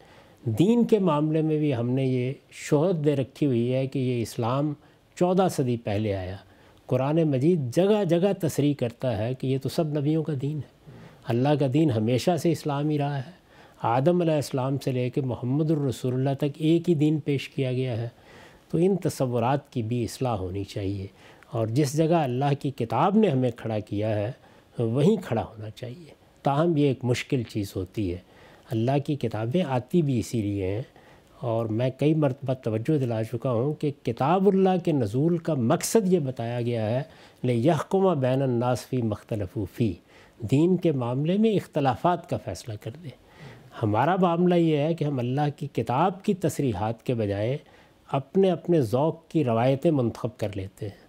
दीन के मामले में भी हमने ये शोहत दे रखी हुई है कि ये इस्लाम चौदह सदी पहले आया कुरान मजीद जगह जगह तस्री करता है कि ये तो सब नबियों का दीन है अल्लाह का दीन हमेशा से इस्लाम ही रहा है आदम इस्लाम से लेकर मोहम्मद रसूलुल्लाह तक एक ही दीन पेश किया गया है तो इन तस्वरत की भी असलाह होनी चाहिए और जिस जगह अल्लाह की किताब ने हमें खड़ा किया है वहीं खड़ा होना चाहिए ताहम ये एक मुश्किल चीज़ होती है अल्लाह की किताबें आती भी इसीलिए हैं और मैं कई मरतबा तवज्जो दिला चुका हूँ कि किताबुल्ला के नज़ूल का मकसद ये बताया गया है ले यहकुमा बैन नासफ़ी मख्तलफूफ़ी दीन के मामले में इख्तलाफात का फ़ैसला कर दें हमारा मामला ये है कि हम अल्लाह की किताब की तसरीहत के बजाय अपने अपने ओक़ की रवायतें मंतखब कर लेते हैं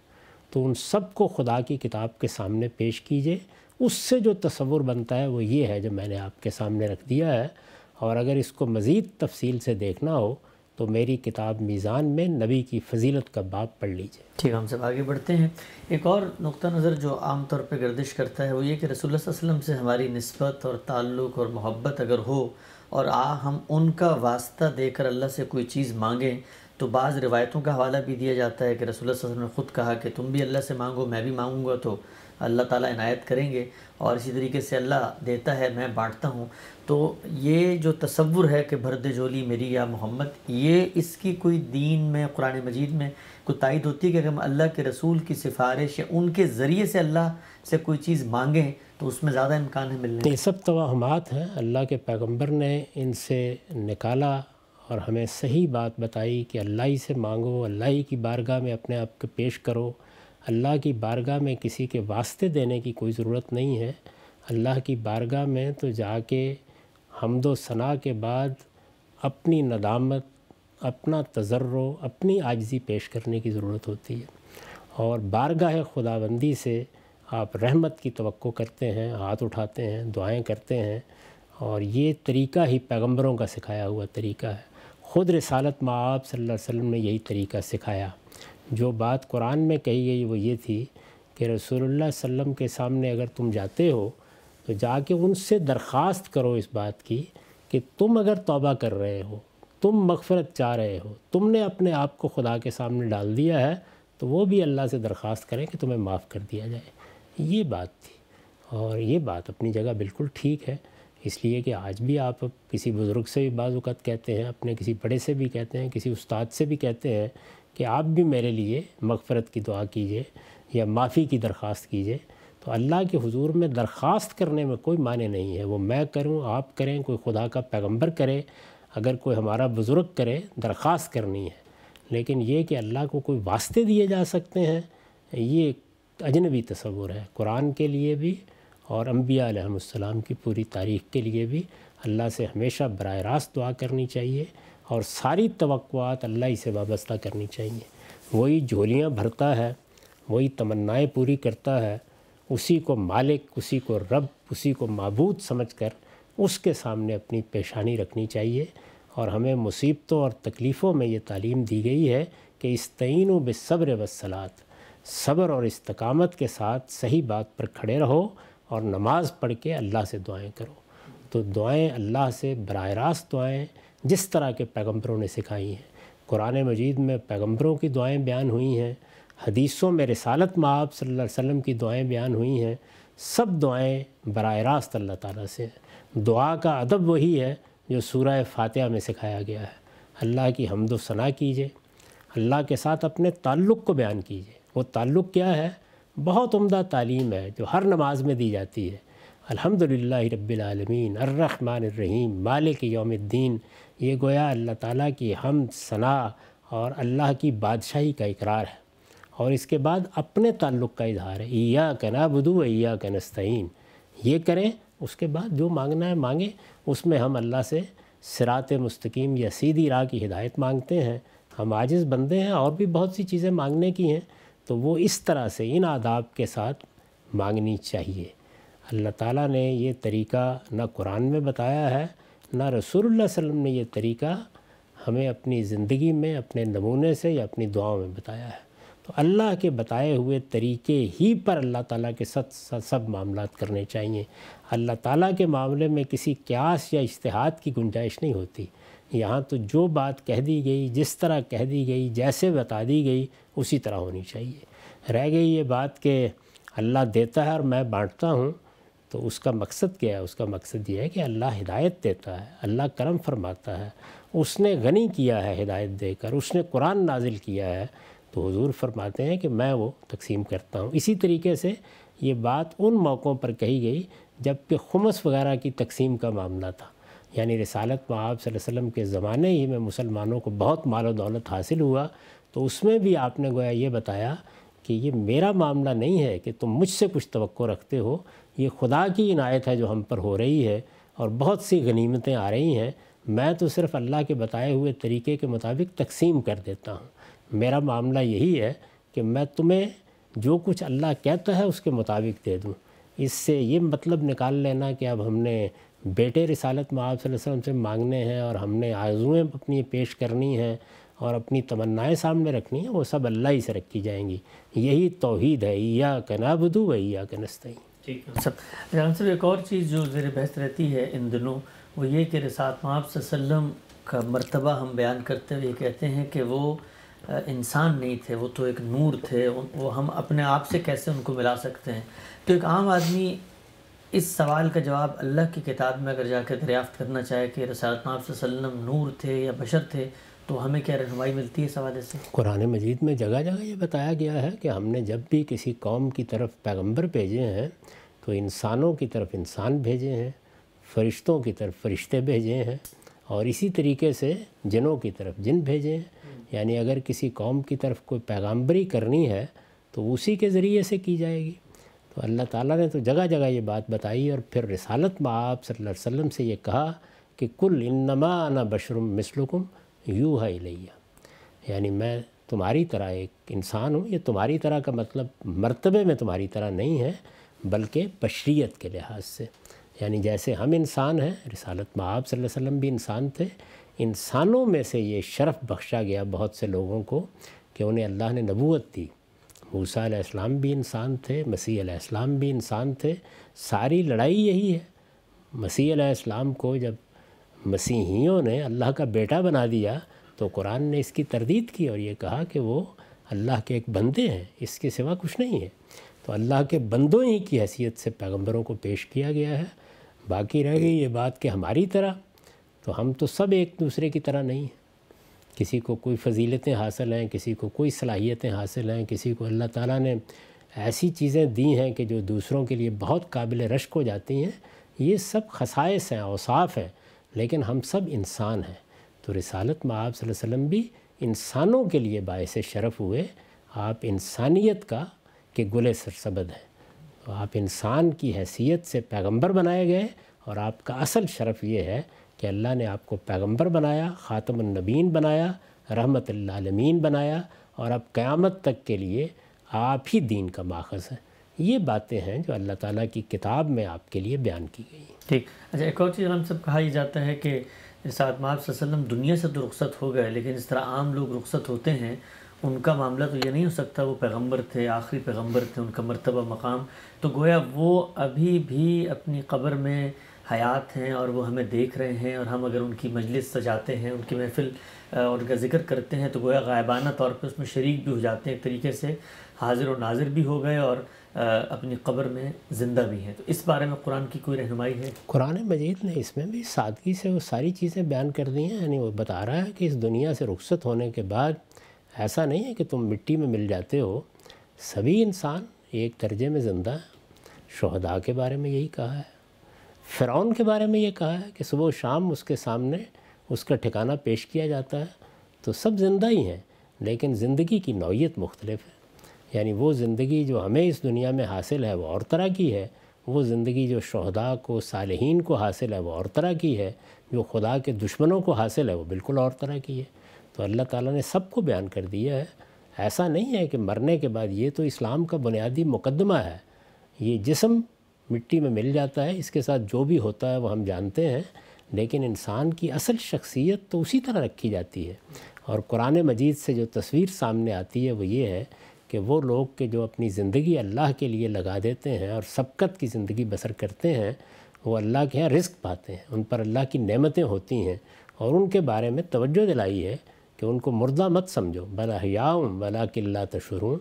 तो उन सबको खुदा की किताब के सामने पेश कीजिए उससे जो तस्वुर बनता है वो ये है जो मैंने आपके सामने रख दिया है और अगर इसको मज़ीद तफसील से देखना हो तो मेरी किताब मीज़ान में नबी की फजीलत का बाप पढ़ लीजिए ठीक है हम सब आगे बढ़ते हैं एक और नुक़ नज़र जो आम तौर पर गर्दिश करता है वो ये कि रसोल्ला से हमारी नस्बत और ताल्लुक़ और मोहब्बत अगर हो और आ हम उनका वास्ता देकर अल्लाह से कोई चीज़ मांगें तो बाज़ रिवायतों का हवाला भी दिया जाता है कि रसोल्ला ने ख़ुद कहा कि तुम भी अल्लाह से मांगो मैं भी मांगूंगा तो अल्लाह ताला इनायत करेंगे और इसी तरीके से अल्लाह देता है मैं बांटता हूँ तो ये जो तस्वुर है कि भरद जोली मेरी या मोहम्मद ये इसकी कोई दीन में कुरान मजीद में कोई तायद होती है कि अगर हम अल्लाह के रसूल की सिफारिश या उनके ज़रिए से अल्लाह से कोई चीज़ मांगें तो उसमें ज़्यादा इम्कान है मिलने तो ये सब तोहमात हैं अल्लाह के पैगम्बर ने इनसे निकाला और हमें सही बात बताई कि अल्लाह ही से मांगो अल्लाह ही की बारगाह में अपने आप को पेश करो अल्लाह की बारगाह में किसी के वास्ते देने की कोई ज़रूरत नहीं है अल्लाह की बारगाह में तो जाके हमदो सना के बाद अपनी नदामत अपना तजर्रो अपनी आजज़ी पेश करने की ज़रूरत होती है और बारगाह खुदाबंदी से आप रहमत की तो करते हैं हाथ उठाते हैं दुआएं करते हैं और ये तरीका ही पैगंबरों का सिखाया हुआ तरीका है ख़ुद रसालत माँ आप अलैहि ने यही तरीका सिखाया जो बात कुरान में कही गई वो ये थी कि रसोल्ला वसल्लम के सामने अगर तुम जाते हो तो जाके उनसे दरख्वास्त करो इस बात की कि तुम अगर तौबा कर रहे हो तुम मगफरत चाह रहे हो तुमने अपने आप को खुदा के सामने डाल दिया है तो वो भी अल्लाह से दरख्वास्त करें कि तुम्हें माफ़ कर दिया जाए ये बात थी और ये बात अपनी जगह बिल्कुल ठीक है इसलिए कि आज भी आप किसी बुज़ुर्ग से भी बाज़ात कहते हैं अपने किसी बड़े से भी कहते हैं किसी उस्ताद से भी कहते हैं कि आप भी मेरे लिए मगफ़रत की दुआ कीजिए या माफ़ी की दरख्वास्त कीजिए तो अल्लाह के हुजूर में दरख्वास्त करने में कोई माने नहीं है वो मैं करूं आप करें कोई खुदा का पैगंबर करे अगर कोई हमारा बुज़ुर्ग करे दरख्वास्त करनी है लेकिन ये कि अल्लाह को कोई वास्ते दिए जा सकते हैं ये अजनबी तस्वुर है कुरान के लिए भी और अम्बिया की पूरी तारीख़ के लिए भी अल्लाह से हमेशा बर रास्त दुआ करनी चाहिए और सारी तो अल्लाह ही से वाबस्ता करनी चाहिए वही झोलियाँ भरता है वही तमन्नाएँ पूरी करता है उसी को मालिक उसी को रब उसी को मबूद समझ कर उसके सामने अपनी पेशानी रखनी चाहिए और हमें मुसीबतों और तकलीफ़ों में ये तालीम दी गई है कि इस तयन बेसब्र वसलात सब्र और इस्तकामत के साथ सही बात पर खड़े रहो और नमाज़ पढ़ के अल्लाह से दुआएं करो तो दुआएं अल्लाह से बरह रास्त दुआएँ जिस तरह के पैगम्बरों ने सिखाई हैं कुरान मजीद में पैगम्बरों की दुआएं बयान हुई हैं हदीसों में रसालत माब सल्ला वसम की दुआएं बयान हुई हैं सब दुआएं बरह रास्त अल्लाह ताला से हैं दुआ का अदब वही है जो सूरह फातिहा में सिखाया गया है अल्लाह की हमदो सना कीजिए अल्लाह के साथ अपने ताल्लुक़ को बयान कीजिए वो ताल्लुक़ क्या है बहुत उम्दा तालीम है जो हर नमाज में दी जाती है अलहमदिल्ला रबालमीन अर्रहमानरहीम मालिक योमद्दीन ये गोया अल्लाह ताला की हम सना और अल्लाह की बादशाही का इकरार है और इसके बाद अपने ताल्लुक़ का इजहार है इया कना बदू या कनस्तैन ये करें उसके बाद जो मांगना है मांगे उसमें हम अल्लाह से सिरात मुस्तकीम या सीधी राह की हिदायत मांगते हैं हम आजिज़ बंदे हैं और भी बहुत सी चीज़ें मांगने की हैं तो वो इस तरह से इन आदाब के साथ मांगनी चाहिए अल्लाह ताला ने ये तरीका ना कुरान में बताया है ना रसूल वसल्लम ने ये तरीका हमें अपनी ज़िंदगी में अपने नमूने से या अपनी दुआओं में बताया है तो अल्लाह के बताए हुए तरीके ही पर अल्लाह ताला के सत सब मामला करने चाहिए अल्लाह ताला के मामले में किसी क्यास या इश्तहाद की गुंजाइश नहीं होती यहाँ तो जो बात कह दी गई जिस तरह कह दी गई जैसे बता दी गई उसी तरह होनी चाहिए रह गई ये बात कि अल्लाह देता है और मैं बांटता हूँ तो उसका मकसद क्या है उसका मकसद ये है कि अल्लाह हिदायत देता है अल्लाह करम फरमाता है उसने गनी किया है हिदायत देकर उसने कुरान नाजिल किया है तो हुजूर फरमाते हैं कि मैं वो तकसीम करता हूँ इसी तरीके से ये बात उन मौक़ों पर कही गई जबकि खुमस वगैरह की तकसीम का मामला था यानी रसालत में आप वसम के ज़माने ही में मुसलमानों को बहुत माल दौलत हासिल हुआ तो उसमें भी आपने गोया ये बताया कि ये मेरा मामला नहीं है कि तुम मुझसे कुछ तो रखते हो ये खुदा की इनायत है जो हम पर हो रही है और बहुत सी गनीमतें आ रही हैं मैं तो सिर्फ़ अल्लाह के बताए हुए तरीके के मुताबिक तकसीम कर देता हूँ मेरा मामला यही है कि मैं तुम्हें जो कुछ अल्लाह कहता है उसके मुताबिक दे दूँ इससे ये मतलब निकाल लेना कि अब हमने बेटे रिसालत में आप से मांगने हैं और हमने आज़ुएँ अपनी पेश करनी हैं और अपनी तमन्नाएं सामने रखनी है वो सब अल्लाह ही से रखी जाएंगी यही तोहद है या कना बधू व या कनस्तई ठीक है सब जान सब एक और चीज़ जो जेर बहस रहती है इन दिनों वो ये कि रसात माप का मरतबा हम बयान करते हुए कहते हैं कि वो इंसान नहीं थे वो तो एक नूर थे वो हम अपने आप से कैसे उनको मिला सकते हैं तो एक आम आदमी इस सवाल का जवाब अल्लाह की किताब में अगर जाकर दरियाफ़्त करना चाहे कि रसात नाब नूर थे या बशर थे तो हमें क्या रहनमाई मिलती है इस हवाले से कुरान मजीद में जगह जगह ये बताया गया है कि हमने जब भी किसी कौम की तरफ पैगम्बर भेजे हैं तो इंसानों की तरफ इंसान भेजे हैं फरिश्तों की तरफ फरिश्ते भेजे हैं और इसी तरीके से जिनों की तरफ जिन भेजे हैं यानी अगर किसी कौम की तरफ कोई पैगम्बरी करनी है तो उसी के ज़रिए से की जाएगी तो अल्लाह ताला ने तो जगह जगह ये बात बताई और फिर रिसालत में आप सल्लल्लाहु अलैहि वसल्लम से ये कहा कि कुल इन्नमा ना बशरुम मिसलुकुम यू है इलैया यानी मैं तुम्हारी तरह एक इंसान हूँ ये तुम्हारी तरह का मतलब मर्तबे में तुम्हारी तरह नहीं है बल्कि बशरीत के लिहाज से यानी जैसे हम इंसान हैं रिसालत महब वसम भी इंसान थे इंसानों में से ये शरफ़ बख्शा गया बहुत से लोगों को कि उन्हें अल्लाह ने नबूत दी मूसा भी इंसान थे मसीह इस्लाम भी इंसान थे सारी लड़ाई यही है मसीह इस्लाम को जब मसीहियों ने अल्लाह का बेटा बना दिया तो कुरान ने इसकी तरदीद की और ये कहा कि वो अल्लाह के एक बंदे हैं इसके सिवा कुछ नहीं है तो अल्लाह के बंदों ही की हैसियत से पैगंबरों को पेश किया गया है बाकी रह गई ये बात कि हमारी तरह तो हम तो सब एक दूसरे की तरह नहीं हैं किसी को कोई फजीलतें हासिल हैं किसी को कोई सलाहियतें हासिल हैं किसी को अल्लाह ताला ने ऐसी चीज़ें दी हैं कि जो दूसरों के लिए बहुत काबिल रश्क हो जाती हैं ये सब खसाइस हैं औसाफ़ हैं लेकिन हम सब इंसान हैं तो रिसालत में आप वसम भी इंसानों के लिए बायस शरफ हुए आप इंसानियत का के गुले सरसबद हैं तो आप इंसान की हैसियत से पैगंबर बनाए गए और आपका असल शरफ ये है कि अल्लाह ने आपको पैगंबर बनाया ख़ातमनबीन बनाया रहमत बनाया और अब क़्यामत तक के लिए आप ही दीन का माखज़ हैं ये बातें हैं जो अल्लाह ताला की किताब में आपके लिए बयान की गई ठीक अच्छा एक और चीज़ हम सब कहा ही जाता है कि सात आप दुनिया से तो रुखसत हो गए लेकिन इस तरह आम लोग रुखसत होते हैं उनका मामला तो ये नहीं हो सकता वो पैगंबर थे आखिरी पैगंबर थे उनका मरतबा मकाम तो गोया वो अभी भी अपनी कब्र में हयात हैं और वो हमें देख रहे हैं और हम अगर उनकी मजलिस सजाते हैं उनकी महफिल उनका जिक्र करते हैं तो गोया गायबाना तौर पर उसमें शरीक भी हो जाते हैं एक तरीके से हाजिर और नाजिर भी हो गए और अपनी कब्र में ज़िंदा भी हैं तो इस बारे में कुरान की कोई रहनुमाई है कुरान मजीद ने इसमें भी सादगी से वो सारी चीज़ें बयान कर दी हैं यानी वो बता रहा है कि इस दुनिया से रुखसत होने के बाद ऐसा नहीं है कि तुम मिट्टी में मिल जाते हो सभी इंसान एक दर्जे में ज़िंदा है शहदा के बारे में यही कहा है फ़िरौन के बारे में ये कहा है कि सुबह शाम उसके सामने उसका ठिकाना पेश किया जाता है तो सब ज़िंदा ही हैं लेकिन ज़िंदगी की नौीयत मुख्तलिफ है यानी वो ज़िंदगी जो हमें इस दुनिया में हासिल है वो और तरह की है वो ज़िंदगी जो शहदा को सालहीन को हासिल है वो और तरह की है जो खुदा के दुश्मनों को हासिल है वो बिल्कुल और तरह की है तो अल्लाह ताला ने सबको बयान कर दिया है ऐसा नहीं है कि मरने के बाद ये तो इस्लाम का बुनियादी मुकदमा है ये जिसम मिट्टी में मिल जाता है इसके साथ जो भी होता है वो हम जानते हैं लेकिन इंसान की असल शख्सियत तो उसी तरह रखी जाती है और कुरान मजीद से जो तस्वीर सामने आती है वो ये है कि वो लोग के जो अपनी ज़िंदगी अल्लाह के लिए लगा देते हैं और सबकत की ज़िंदगी बसर करते हैं वो अल्लाह के यहाँ रिस्क पाते हैं उन पर अल्लाह की नेमतें होती हैं और उनके बारे में तवज्जो दिलाई है कि उनको मुर्दा मत समझो भला हयाम बला किल्ला तशरून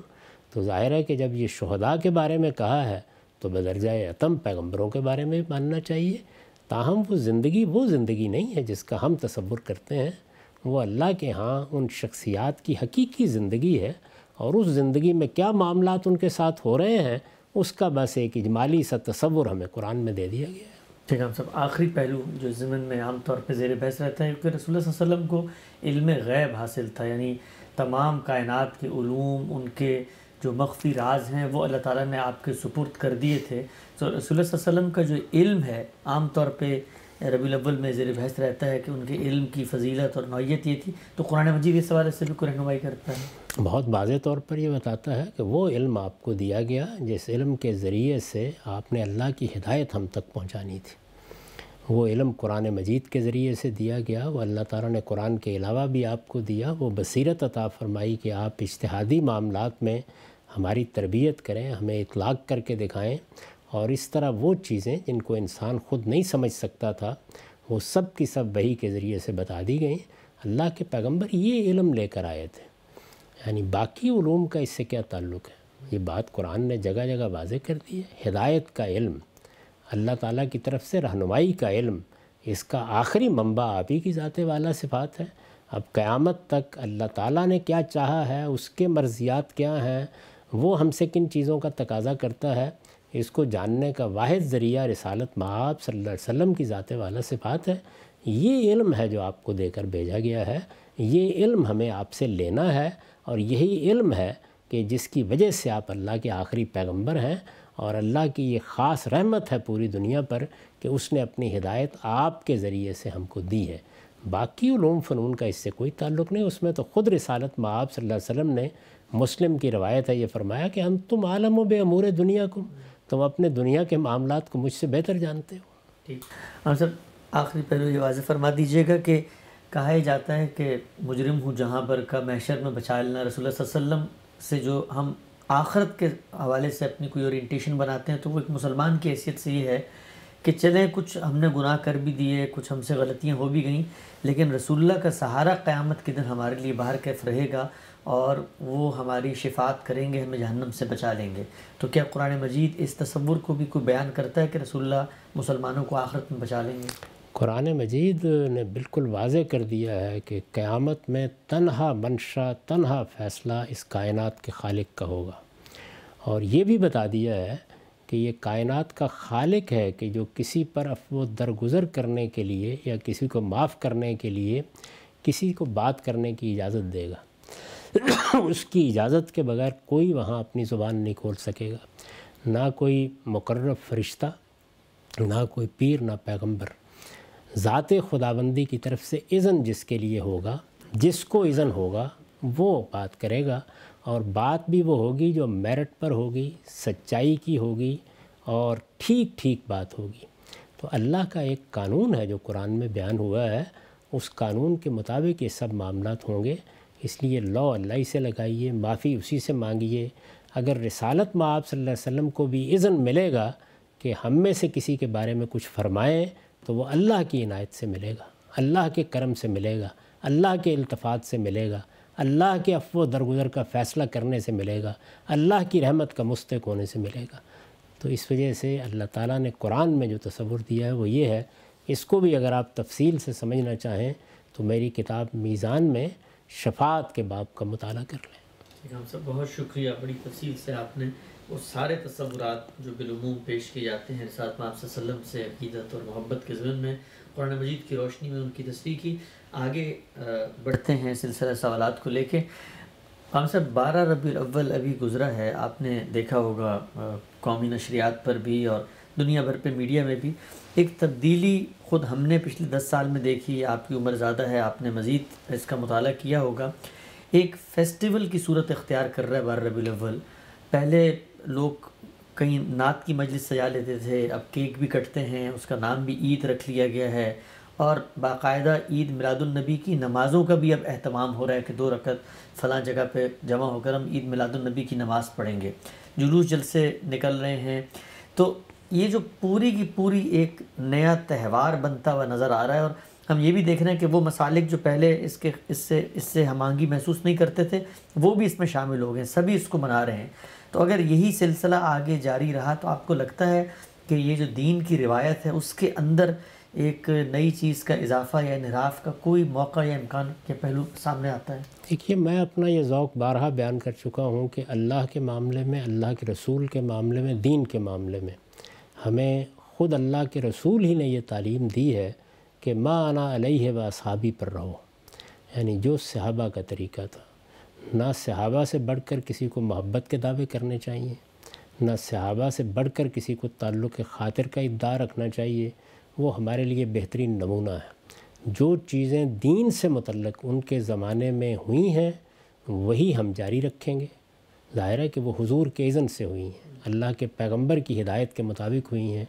तो ज़ाहिर है कि जब ये शहदा के बारे में कहा है तो बदरजा अतम पैगम्बरों के बारे में मानना चाहिए ताहम वो ज़िंदगी वो ज़िंदगी नहीं है जिसका हम तस्वुर करते हैं वो अल्लाह के यहाँ उन शख्सियात की हकीकी ज़िंदगी है और उस ज़िंदगी में क्या मामला उनके साथ हो रहे हैं उसका बस एक इजमाली सा तस्वुर हमें कुरान में दे दिया गया है ठीक है सब आखिरी पहलू जो ज़मीन में आम तौर पर जेर बहस रहता है क्योंकि रसोल्ला वसलम को इल्म गैब हासिल था यानी तमाम कायनात के ूम उनके जो मख्फी राज हैं वो अल्लाह ताला ने आपके सुपुर्द कर दिए थे तो रसोल्ला वसम का जो इल्म है आम तौर पर रबी अव्वल में जेर बहस रहता है कि उनके इल्म की फजीलत और नौीयत ये थी तो कुरान मजीद इस हवाले से भी को रहनमाई करता है बहुत वाज तौर पर यह बताता है कि वो इल्म आपको दिया गया जिस इल्म के ज़रिए से आपने अल्लाह की हिदायत हम तक पहुँचानी थी वो इल्म कुरान मजीद के ज़रिए से दिया गया वो अल्लाह ताला ने कुरान के अलावा भी आपको दिया वो बसीरत अता फरमाई कि आप इश्तहादी मामलों में हमारी तरबियत करें हमें इतलाक़ करके दिखाएं और इस तरह वो चीज़ें जिनको इंसान ख़ुद नहीं समझ सकता था वो सब की सब वही के ज़रिए से बता दी गई अल्लाह के पैगम्बर ये इलम लेकर आए थे यानी बाकी ूम का इससे क्या ताल्लुक़ है ये बात कुरान ने जगह जगह वाज कर दी है हिदायत का इल्म अल्लाह ताला की तरफ से रहनुमाई का इल्म इसका आखिरी मंबा आप ही की ज़ात वाला सिफात है अब क़यामत तक अल्लाह ताला ने क्या चाहा है उसके मर्जियात क्या हैं वो हमसे किन चीज़ों का तकाजा करता है इसको जानने का वाद ज़रिया रसालत महाब सल्ला की ज़ात वाला सिफात है ये इल्म है जो आपको देकर भेजा गया है ये इल्म हमें आपसे लेना है और यही इल्म है कि जिसकी वजह से आप अल्लाह के आखिरी पैगंबर हैं और अल्लाह की ये ख़ास रहमत है पूरी दुनिया पर कि उसने अपनी हिदायत आपके ज़रिए से हमको दी है बाकी ूम फ़नून का इससे कोई ताल्लुक़ नहीं उसमें तो ख़ुद रिसालत माब सल्लल्लाहु अलैहि वसल्लम ने मुस्लिम की रवायत है ये फरमाया कि हम तुम आलम बे अमूर दुनिया को तुम अपने दुनिया के मामला को मुझसे बेहतर जानते हो ठीक हम सर आखिरी पहलू ये वाज फरमा दीजिएगा कि कहा ही जाता है कि मुजरिम हूँ जहाँ पर का मैशर में बचा लेना रसोल्ला वसम से जो हम आखरत के हवाले से अपनी कोई ओरिएंटेशन बनाते हैं तो वो एक मुसलमान की हैसियत से ये है कि चलें कुछ हमने गुनाह कर भी दिए कुछ हमसे गलतियाँ हो भी गईं लेकिन रसुल्ला का सहारा क़्यामत के दिन हमारे लिए बाहर कैफ रहेगा और वो हमारी शिफात करेंगे हमें जहन्नम से बचा लेंगे तो क्या कुरान मजीद इस तस्वुर को भी कोई बयान करता है कि रसुल्ला मुसलमानों को आख़रत में बचा लेंगे कुरान मजीद ने बिल्कुल वाज कर दिया है कि क़्यामत में तनहा मनशा तनहा फ़ैसला इस कायनात के खालिक का होगा और ये भी बता दिया है कि ये कायनत का खालिक है कि जो किसी पर अफव दरगुजर करने के लिए या किसी को माफ़ करने के लिए किसी को बात करने की इजाज़त देगा उसकी इजाज़त के बगैर कोई वहाँ अपनी ज़ुबान नहीं खोल सकेगा ना कोई मुकर्र फरिश्ता ना कोई पीर ना पैगंबर ज़ात खुदाबंदी की तरफ से इज़न जिसके लिए होगा जिसको इज़न होगा वो बात करेगा और बात भी वो होगी जो मेरिट पर होगी सच्चाई की होगी और ठीक ठीक बात होगी तो अल्लाह का एक कानून है जो कुरान में बयान हुआ है उस कानून के मुताबिक ये सब मामला होंगे इसलिए लॉ अल्लाह से लगाइए माफ़ी उसी से मांगिए अगर रिसालत में आप सल्लल्लाहु अलैहि वसल्लम को भी इज़न मिलेगा कि हम में से किसी के बारे में कुछ फ़रमाएँ तो वो अल्लाह की इनायत से मिलेगा अल्लाह के करम से मिलेगा अल्लाह के अल्तफ़ात से मिलेगा अल्लाह के अफव दरगुजर का फ़ैसला करने से मिलेगा अल्लाह की रहमत का मुस्तक होने से मिलेगा तो इस वजह से अल्लाह ताला ने कुरान में जो तस्वुर दिया है वो ये है इसको भी अगर आप तफसील से समझना चाहें तो मेरी किताब मीज़ान में शफात के बाब का मताल कर लें बहुत शुक्रिया बड़ी तफसील से आपने वो सारे तस्वुरात जो बिलूम पेश किए जाते हैं साथ में आपसे वसल्लम से अकीदत और मोहब्बत के जमन में कुरान मजीद की रोशनी में उनकी तस्वीर की आगे बढ़ते हैं सिलसिला सवाल को लेके हम सब बारह रबी अव्वल अभी गुज़रा है आपने देखा होगा कौमी नशरियात पर भी और दुनिया भर पर मीडिया में भी एक तब्दीली ख़ुद हमने पिछले दस साल में देखी आपकी उम्र ज़्यादा है आपने मज़ीद इसका मताल किया होगा एक फ़ेस्टिवल की सूरत इख्तियार कर रहा है बारह रबी अव्वल पहले लोग कहीं नात की मजलिस सजा लेते थे अब केक भी कटते हैं उसका नाम भी ईद रख लिया गया है और बाकायदा ईद मिलादुलनबी की नमाज़ों का भी अब अहतमाम हो रहा है कि दो रकत फ़लाँ जगह पे जमा होकर हम ईद मिलादुलनबी की नमाज़ पढ़ेंगे जुलूस जलसे निकल रहे हैं तो ये जो पूरी की पूरी एक नया त्यौहार बनता हुआ नज़र आ रहा है और हम ये भी देख रहे हैं कि वो मसालिक जो पहले इसके इससे इससे हम आहंगी महसूस नहीं करते थे वो भी इसमें शामिल हो गए सभी इसको मना रहे हैं तो अगर यही सिलसिला आगे जारी रहा तो आपको लगता है कि ये जो दीन की रिवायत है उसके अंदर एक नई चीज़ का इजाफा या इनराफ का कोई मौका या इम्कान के पहलू सामने आता है देखिए मैं अपना ये ओक़ बारहा बयान कर चुका हूँ कि अल्लाह के मामले में अल्लाह के रसूल के मामले में दीन के मामले में हमें ख़ुद अल्लाह के रसूल ही ने यह तालीम दी है कि माँ आना अलह है व असाबी पर रहो यानी जो सहाबा का तरीका था ना सहाबा से बढ़कर किसी को मोहब्बत के दावे करने चाहिए ना सहाबा से बढ़कर किसी को ताल्लुक़ के खातिर का इकदार रखना चाहिए वो हमारे लिए बेहतरीन नमूना है जो चीज़ें दीन से मतलब उनके ज़माने में हुई हैं वही हम जारी रखेंगे ज़ाहिर है कि वो हुजूर के इज़न से हुई हैं अल्लाह के पैगंबर की हिदायत के मुताबिक हुई हैं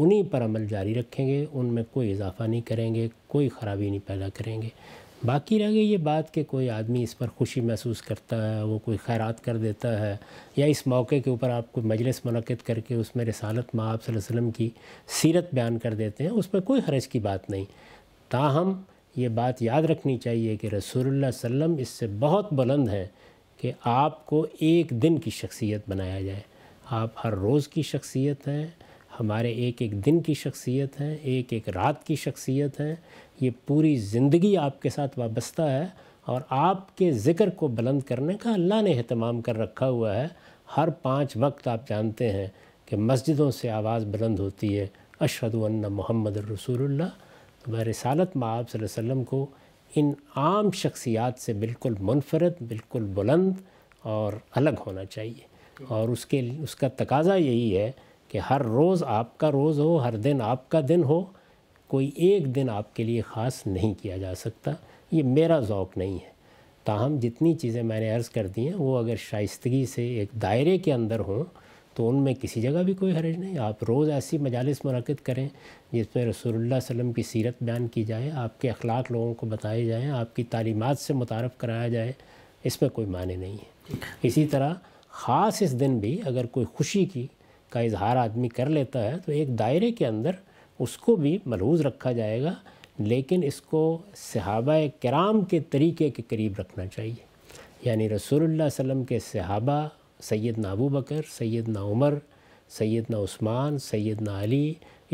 उन्हीं पर अमल जारी रखेंगे उनमें कोई इजाफ़ा नहीं करेंगे कोई ख़राबी नहीं पैदा करेंगे बाकी रह गई ये बात कि कोई आदमी इस पर खुशी महसूस करता है वो कोई खैरात कर देता है या इस मौके के ऊपर आप कोई मजलिस मनक़द करके उसमें रसालत माँ आप वसम की सीरत बयान कर देते हैं उस पर कोई हरज की बात नहीं ताहम ये बात याद रखनी चाहिए कि रसोल्ला वसम इससे बहुत बुलंद हैं कि आपको एक दिन की शख्सियत बनाया जाए आप हर रोज़ की शख्सियत हैं हमारे एक एक दिन की शख्सियत हैं एक एक रात की शख्सियत हैं ये पूरी ज़िंदगी आपके साथ वाबस्ता है और आपके ज़िक्र को बुलंद करने का अल्लाह ने अहतमाम कर रखा हुआ है हर पाँच वक्त आप जानते हैं कि मस्जिदों से आवाज़ बुलंद होती है अशद मोहम्मद रसूल तो मैं रसालत में आप वसम को इन आम शख्सियात से बिल्कुल मुनफरद बिल्कुल बुलंद और अलग होना चाहिए तो और उसके उसका तकाजा यही है कि हर रोज़ आपका रोज़ हो हर दिन आपका दिन हो कोई एक दिन आपके लिए ख़ास नहीं किया जा सकता ये मेरा ओक़ नहीं है ताहम जितनी चीज़ें मैंने अर्ज़ कर दी हैं वो अगर शाइस्तगी से एक दायरे के अंदर हों तो उनमें किसी जगह भी कोई हरज नहीं आप रोज़ ऐसी मजालस मनद करें जिसमें रसोल्ला वसम की सीरत बयान की जाए आपके अखलाक लोगों को बताए जाएँ आपकी तलीमत से मुतारफ़ कराया जाए इसमें कोई माने नहीं है इसी तरह ख़ास इस दिन भी अगर कोई खुशी की का इजहार आदमी कर लेता है तो एक दायरे के अंदर उसको भी मलहूज रखा जाएगा लेकिन इसको सहाबा कराम के तरीके के करीब रखना चाहिए यानी रसूलुल्लाह सल्लम के सहाबा सैद नाबू बकर सैद ना उमर सैद ना उस्मान सैद ना अली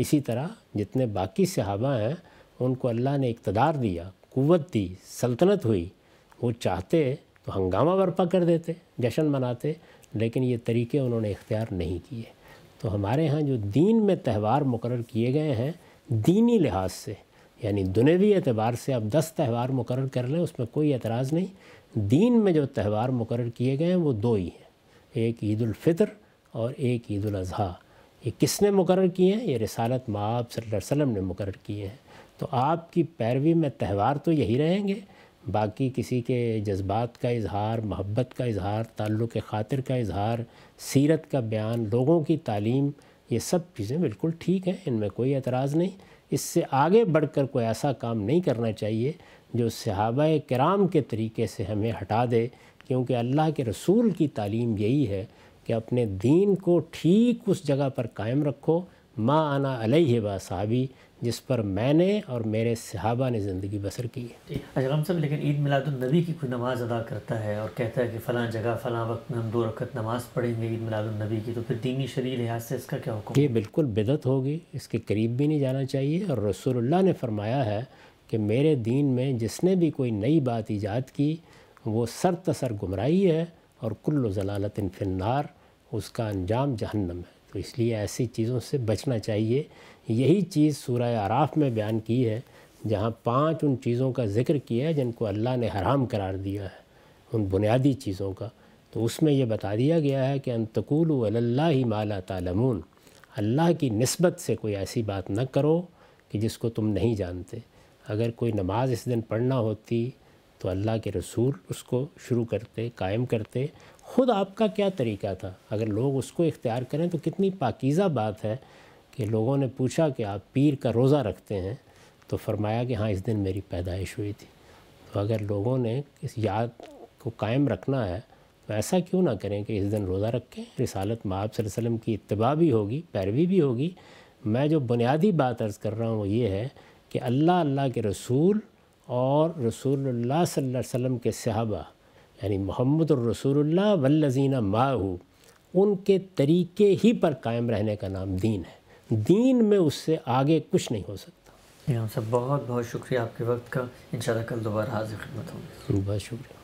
इसी तरह जितने बाकी सहाबा हैं उनको अल्लाह ने इकतदार दिया कुत दी सल्तनत हुई वो चाहते तो हंगामा बर्पा कर देते जश्न मनाते लेकिन ये तरीके उन्होंने इख्तियार नहीं किए तो हमारे यहाँ जो दीन में त्यौहार मुकर किए गए हैं दीनी लिहाज से यानी दुनवी एतबार से आप दस त्यौहार मुकर कर लें उसमें कोई एतराज़ नहीं दीन में जो त्यौहार मुकर किए गए हैं वो दो ही हैं एक ईदालफ़ितर और एक ईद ये किसने मुकर किए हैं ये रसालत माँ आप वसम ने मुकर किए हैं तो आपकी पैरवी में त्यौहार तो यही रहेंगे बाकी किसी के जज्बात का इजहार मोहब्बत का इजहार ताल्लुक़ ख़ातिर का इजहार सीरत का बयान लोगों की तालीम ये सब चीज़ें बिल्कुल ठीक हैं इनमें कोई एतराज़ नहीं इससे आगे बढ़कर कोई ऐसा काम नहीं करना चाहिए जो सहाबा कराम के तरीके से हमें हटा दे क्योंकि अल्लाह के रसूल की तालीम यही है कि अपने दीन को ठीक उस जगह पर कायम रखो माँ आना अलह बा जिस पर मैंने और मेरे सहाबा ने ज़िंदगी बसर की है अच्छा साहब लेकिन ईद मिलादुलनबी की कोई नमाज़ अदा करता है और कहता है कि फ़लाँ जगह फ़लाँ वक्त में हम दो रखत नमाज़ पढ़ेंगे ईद मिलादुलनबी की तो फिर दीनी शरी लिहाज से इसका क्या होगा ये बिल्कुल बिदत होगी इसके करीब भी नहीं जाना चाहिए और रसोल्ला ने फरमाया है कि मेरे दीन में जिसने भी कोई नई बात ईजाद की वो सर तसर गुमराही है और कुल्ल जलालत फिनार उसका अंजाम जहन्नम है तो इसलिए ऐसी चीज़ों से बचना चाहिए यही चीज़ सूर आराफ में बयान की है जहाँ पांच उन चीज़ों का जिक्र किया है जिनको अल्लाह ने हराम करार दिया है उन बुनियादी चीज़ों का तो उसमें यह बता दिया गया है कि अंतकूल अल्लाह ही माला तालमून अल्लाह की नस्बत से कोई ऐसी बात न करो कि जिसको तुम नहीं जानते अगर कोई नमाज इस दिन पढ़ना होती तो अल्लाह के रसूल उसको शुरू करते कायम करते ख़ुद आपका क्या तरीका था अगर लोग उसको इख्तियार करें तो कितनी पाकिज़ा बात है कि लोगों ने पूछा कि आप पीर का रोज़ा रखते हैं तो फरमाया कि हाँ इस दिन मेरी पैदाइश हुई थी तो अगर लोगों ने इस याद को कायम रखना है तो ऐसा क्यों ना करें कि इस दिन रोज़ा रखें रिसालत माब वसम की इतबा भी होगी पैरवी भी होगी मैं जो बुनियादी बात अर्ज़ कर रहा हूँ वो ये है कि अल्लाह अल्लाह के रसूल और रसूलुल्लाह सल्लल्लाहु अलैहि के सहबा यानी मोहम्मद रसूलुल्लाह वल्लजीना माहू उनके तरीके ही पर कायम रहने का नाम दीन है दीन में उससे आगे कुछ नहीं हो सकता हम सब बहुत बहुत शुक्रिया आपके वक्त का इन कल दोबारा हाजिर खिदमत होंगे बहुत शुक्रिया